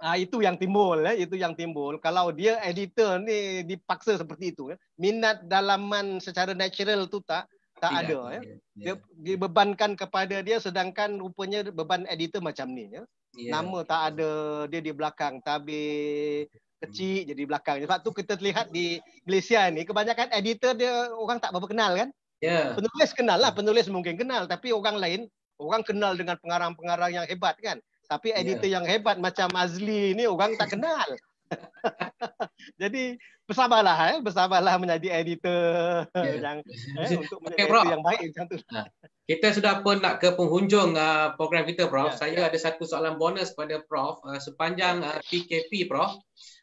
Ah, ah itu yang timbul ya, itu yang timbul. Kalau dia editor ni dipaksa seperti itu ya. Minat dalaman secara natural tu tak tak Tidak, ada ya. Dia yeah. dibebankan kepada dia sedangkan rupanya beban editor macam ni ya. Nama tak ada, dia di belakang tabir kecil jadi belakang. Sebab tu kita terlihat di Malaysia ni kebanyakan editor dia orang tak berapa kenal kan? Yeah. Penulis kenal lah, penulis mungkin kenal tapi orang lain orang kenal dengan pengarang-pengarang yang hebat kan. Tapi ya. editor yeah. yang hebat macam Azli ni orang tak kenal. jadi bersabarlah eh, bersabarlah menjadi editor yeah. yang eh, untuk menjadi okay, editor yang baik macam tu. Ha. Kita sudah pun nak ke penghujung uh, program kita, Prof. Ya, Saya ya. ada satu soalan bonus kepada Prof. Uh, sepanjang uh, PKP, Prof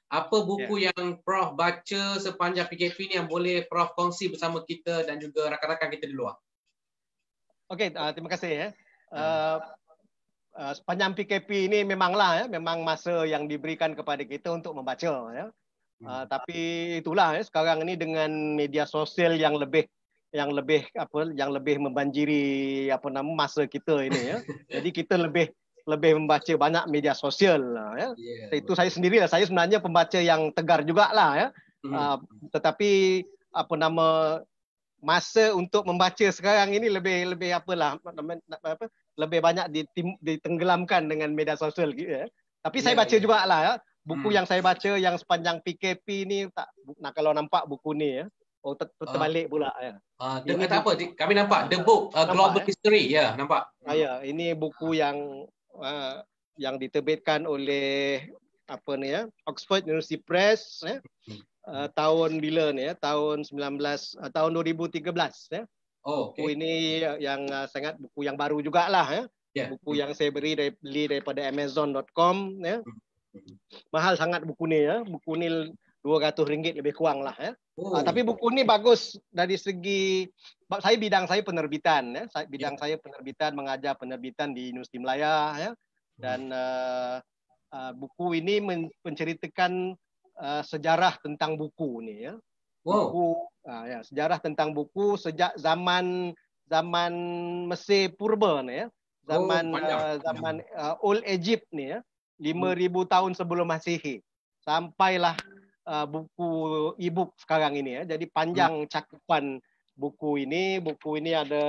apa buku yeah. yang prof baca sepanjang PKP ni yang boleh prof kongsi bersama kita dan juga rakan-rakan kita di luar okey uh, terima kasih ya hmm. uh, uh, sepanjang PKP ini memanglah ya memang masa yang diberikan kepada kita untuk membaca ya hmm. Uh, tapi itulah ya, sekarang ini dengan media sosial yang lebih yang lebih apa yang lebih membanjiri apa nama masa kita ini ya. Jadi kita lebih lebih membaca banyak media sosial lah, ya. Yeah, itu saya sendiri lah. Saya sebenarnya pembaca yang tegar juga lah ya. mm Uh, tetapi apa nama masa untuk membaca sekarang ini lebih lebih apa, lah, lebih banyak ditenggelamkan dengan media sosial gitu ya. Tapi yeah, saya ya, baca yeah. juga lah ya. Buku mm. yang saya baca yang sepanjang PKP ni tak nah kalau nampak buku ni ya. Oh ter, ter, terbalik ah. pula ya. Ah uh, tak apa kami nampak The Book uh, nampak, Global eh? History ya yeah, nampak. Ah, ya ini buku yang uh, yang diterbitkan oleh apa ni ya Oxford University Press ya uh, tahun bila ni ya tahun 19 uh, ah, tahun 2013 ya oh okay. buku ini yang uh, sangat buku yang baru jugalah ya yeah. buku yang saya beri dari, beli daripada amazon.com ya hmm. hmm. mahal sangat buku ni ya buku ni RM200 lebih kurang lah ya Oh. Ah, tapi buku ni bagus dari segi saya bidang saya penerbitan ya, ya. bidang yeah. saya penerbitan mengajar penerbitan di Universiti Melaya ya dan uh, uh, buku ini men- menceritakan uh, sejarah tentang buku ni ya buku uh, ya sejarah tentang buku sejak zaman zaman Mesir purba ni ya oh, zaman oh, uh, zaman uh, Old Egypt ni ya 5000 hmm. tahun sebelum Masihi sampailah Uh, buku e-book sekarang ini ya. Jadi panjang hmm. cakupan buku ini, buku ini ada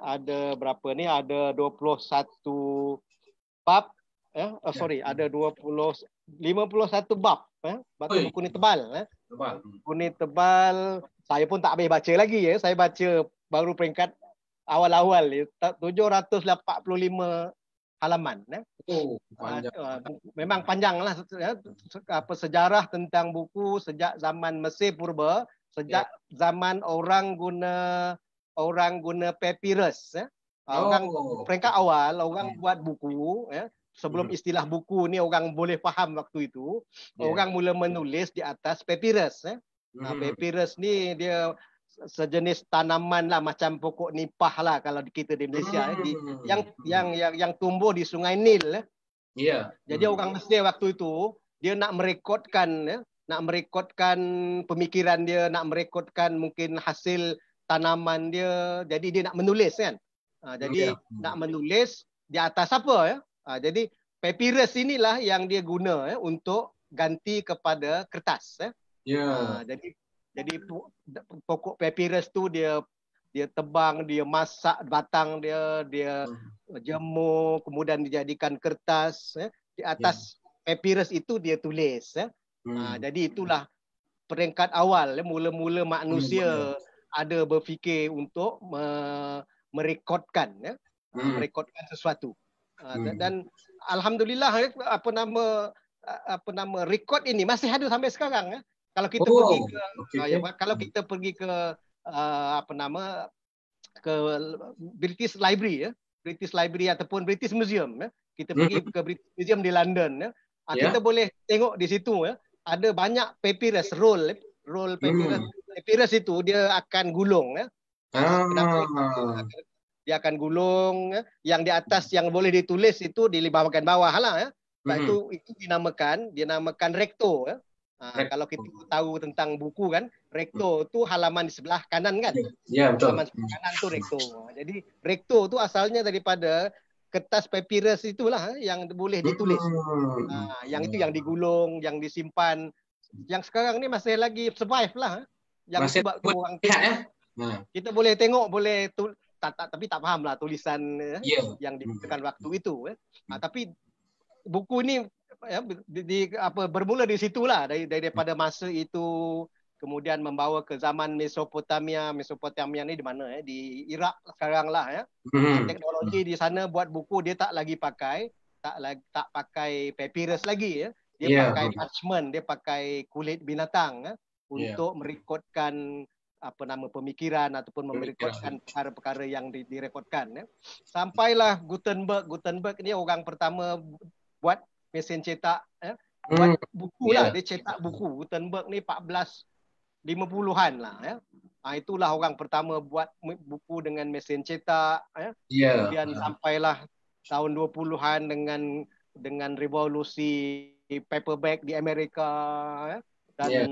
ada berapa ni? Ada 21 bab ya. Oh, sorry, ada 20 51 bab ya. Batu buku ni tebal ya. Tebal. Buku ni tebal. Saya pun tak habis baca lagi ya. Saya baca baru peringkat awal-awal ya. 745 halaman. Ya. Oh, panjang. Ah, ah, memang panjanglah ya, apa sejarah tentang buku sejak zaman Mesir purba, sejak yeah. zaman orang guna orang guna papyrus. Ya. Ah, orang oh. peringkat awal orang yeah. buat buku. Ya. Sebelum hmm. istilah buku ni orang boleh faham waktu itu, yeah. orang mula menulis di atas papyrus. Ya. Nah, hmm. papyrus ni dia sejenis tanaman lah macam pokok nipah lah kalau kita di Malaysia eh. hmm. di, yang yang yang yang tumbuh di Sungai Nil. Eh. Ya. Yeah. Jadi hmm. orang Mesir waktu itu dia nak merekodkan eh. nak merekodkan pemikiran dia, nak merekodkan mungkin hasil tanaman dia. Jadi dia nak menulis kan. Ha, jadi okay. Ya. nak menulis di atas apa ya? Ha, jadi papyrus inilah yang dia guna untuk ganti kepada kertas ya. Yeah. Ha, jadi jadi pokok papyrus tu dia dia tebang, dia masak batang dia, dia hmm. jemur, kemudian dijadikan kertas. Eh. Di atas yeah. papyrus itu dia tulis. Eh. Hmm. Ha, jadi itulah peringkat awal. Eh. Mula-mula manusia hmm. ada berfikir untuk me- merekodkan, eh. hmm. merekodkan sesuatu. Ha, hmm. Dan alhamdulillah eh, apa nama apa nama rekod ini masih ada sampai sekarang. Eh kalau kita oh, pergi ke okay. uh, kalau kita pergi ke uh, apa nama ke British Library ya British Library ataupun British Museum ya kita pergi mm-hmm. ke British Museum di London ya yeah. Ya. kita boleh tengok di situ ya ada banyak papyrus roll ya, roll mm-hmm. papyrus hmm. papyrus itu dia akan gulung ya ah. dia akan gulung ya. yang di atas yang boleh ditulis itu di bawah bawah lah ya Lepas hmm. itu itu dinamakan dinamakan recto ya Ah, kalau kita tahu tentang buku kan, rektor hmm. tu halaman di sebelah kanan kan? Ya, yeah, betul. Halaman sebelah hmm. kanan tu rektor. Jadi rektor tu asalnya daripada kertas papyrus itulah eh, yang boleh ditulis. Uh, yang itu yang digulung, yang disimpan. Yang sekarang ni masih lagi survive lah. Eh. Yang masih sebab tu orang lihat, ya? Eh? Kita boleh tengok, boleh tu, tak, tak, tapi tak faham lah tulisan yeah. Ya. yang ditekan waktu itu. Uh, tapi buku ini ya di, di apa bermula di situlah dari daripada hmm. masa itu kemudian membawa ke zaman Mesopotamia Mesopotamia ni di mana eh di Iraq sekarang lah ya hmm. teknologi di sana buat buku dia tak lagi pakai tak lagi tak pakai papyrus lagi ya dia yeah. pakai parchment dia pakai kulit binatang ya untuk yeah. merekodkan apa nama pemikiran ataupun merekodkan perkara-perkara yang direkodkan ya sampailah Gutenberg Gutenberg ni orang pertama buat mesin cetak ya. Hmm. Buat buku lah. yeah. lah. Dia cetak buku. Gutenberg ni 1450-an lah. Ya. Ha, itulah orang pertama buat buku dengan mesin cetak. Ya. Yeah. Kemudian uh. sampailah tahun 20-an dengan dengan revolusi paperback di Amerika. Ya. Dan yeah.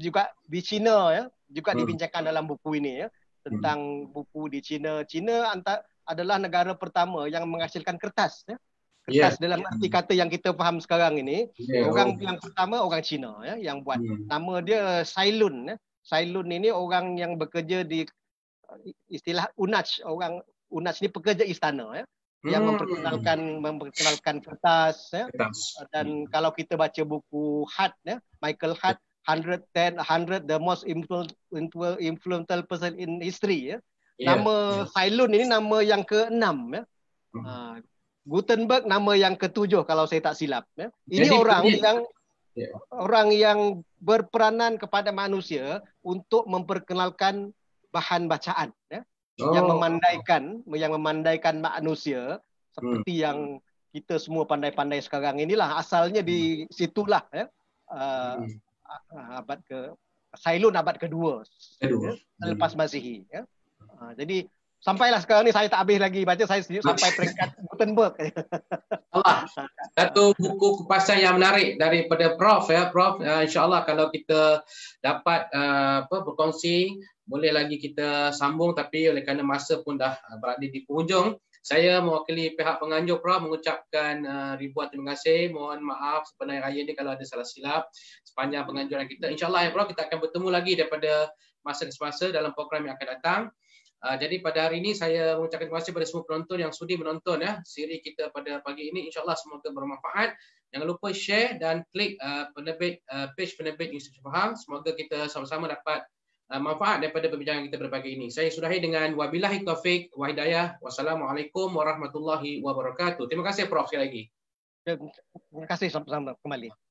juga di China. Ya. Juga hmm. dibincangkan dalam buku ini. Ya. Tentang hmm. buku di China. China antara adalah negara pertama yang menghasilkan kertas. Ya. Kertas yeah. dalam arti hmm. kata yang kita faham sekarang ini, yeah. orang oh. yang pertama orang Cina ya yang buat. Yeah. Hmm. Nama dia Sailun ya. Sailun ini orang yang bekerja di istilah UNAS, orang UNAS ini pekerja istana ya yang hmm. memperkenalkan memperkenalkan kertas ya. Kertas. Dan hmm. kalau kita baca buku Hart ya, Michael Hart 110 100 the most influential influential person in history ya. Yeah. Nama yeah. Sailun ini nama yang keenam ya. Hmm. Uh, Gutenberg nama yang ketujuh kalau saya tak silap ya. Ini Jadi, orang ini. yang yeah. orang yang berperanan kepada manusia untuk memperkenalkan bahan bacaan ya. Oh. Yang memandaikan yang memandaikan manusia seperti hmm. yang kita semua pandai-pandai sekarang inilah asalnya di hmm. situlah ya. Uh, hmm. Uh, abad ke Sailun abad kedua. Kedua. Ya, selepas Masihi ya. Uh, jadi sampailah sekarang ni saya tak habis lagi baca saya sampai peringkat Gutenberg. Allah. Satu buku kupasan yang menarik daripada Prof ya Prof uh, insyaallah kalau kita dapat uh, apa berkongsi boleh lagi kita sambung tapi oleh kerana masa pun dah uh, berada di penghujung saya mewakili pihak penganjur Prof mengucapkan uh, ribuan terima kasih mohon maaf sepanjang raya ni kalau ada salah silap sepanjang penganjuran kita insyaallah ya Prof kita akan bertemu lagi daripada masa ke semasa dalam program yang akan datang. Ah, jadi pada hari ini saya mengucapkan terima kasih kepada semua penonton yang sudi menonton ya siri kita pada pagi ini insyaallah semoga bermanfaat. Jangan lupa share dan klik uh, penerbit uh, page penerbit Institut Faham. Semoga kita sama-sama dapat uh, manfaat daripada perbincangan kita pada pagi ini. Saya sudahi dengan wabillahi taufik wa Wassalamualaikum warahmatullahi wabarakatuh. Terima kasih Prof sekali lagi. Terima kasih sama-sama kembali.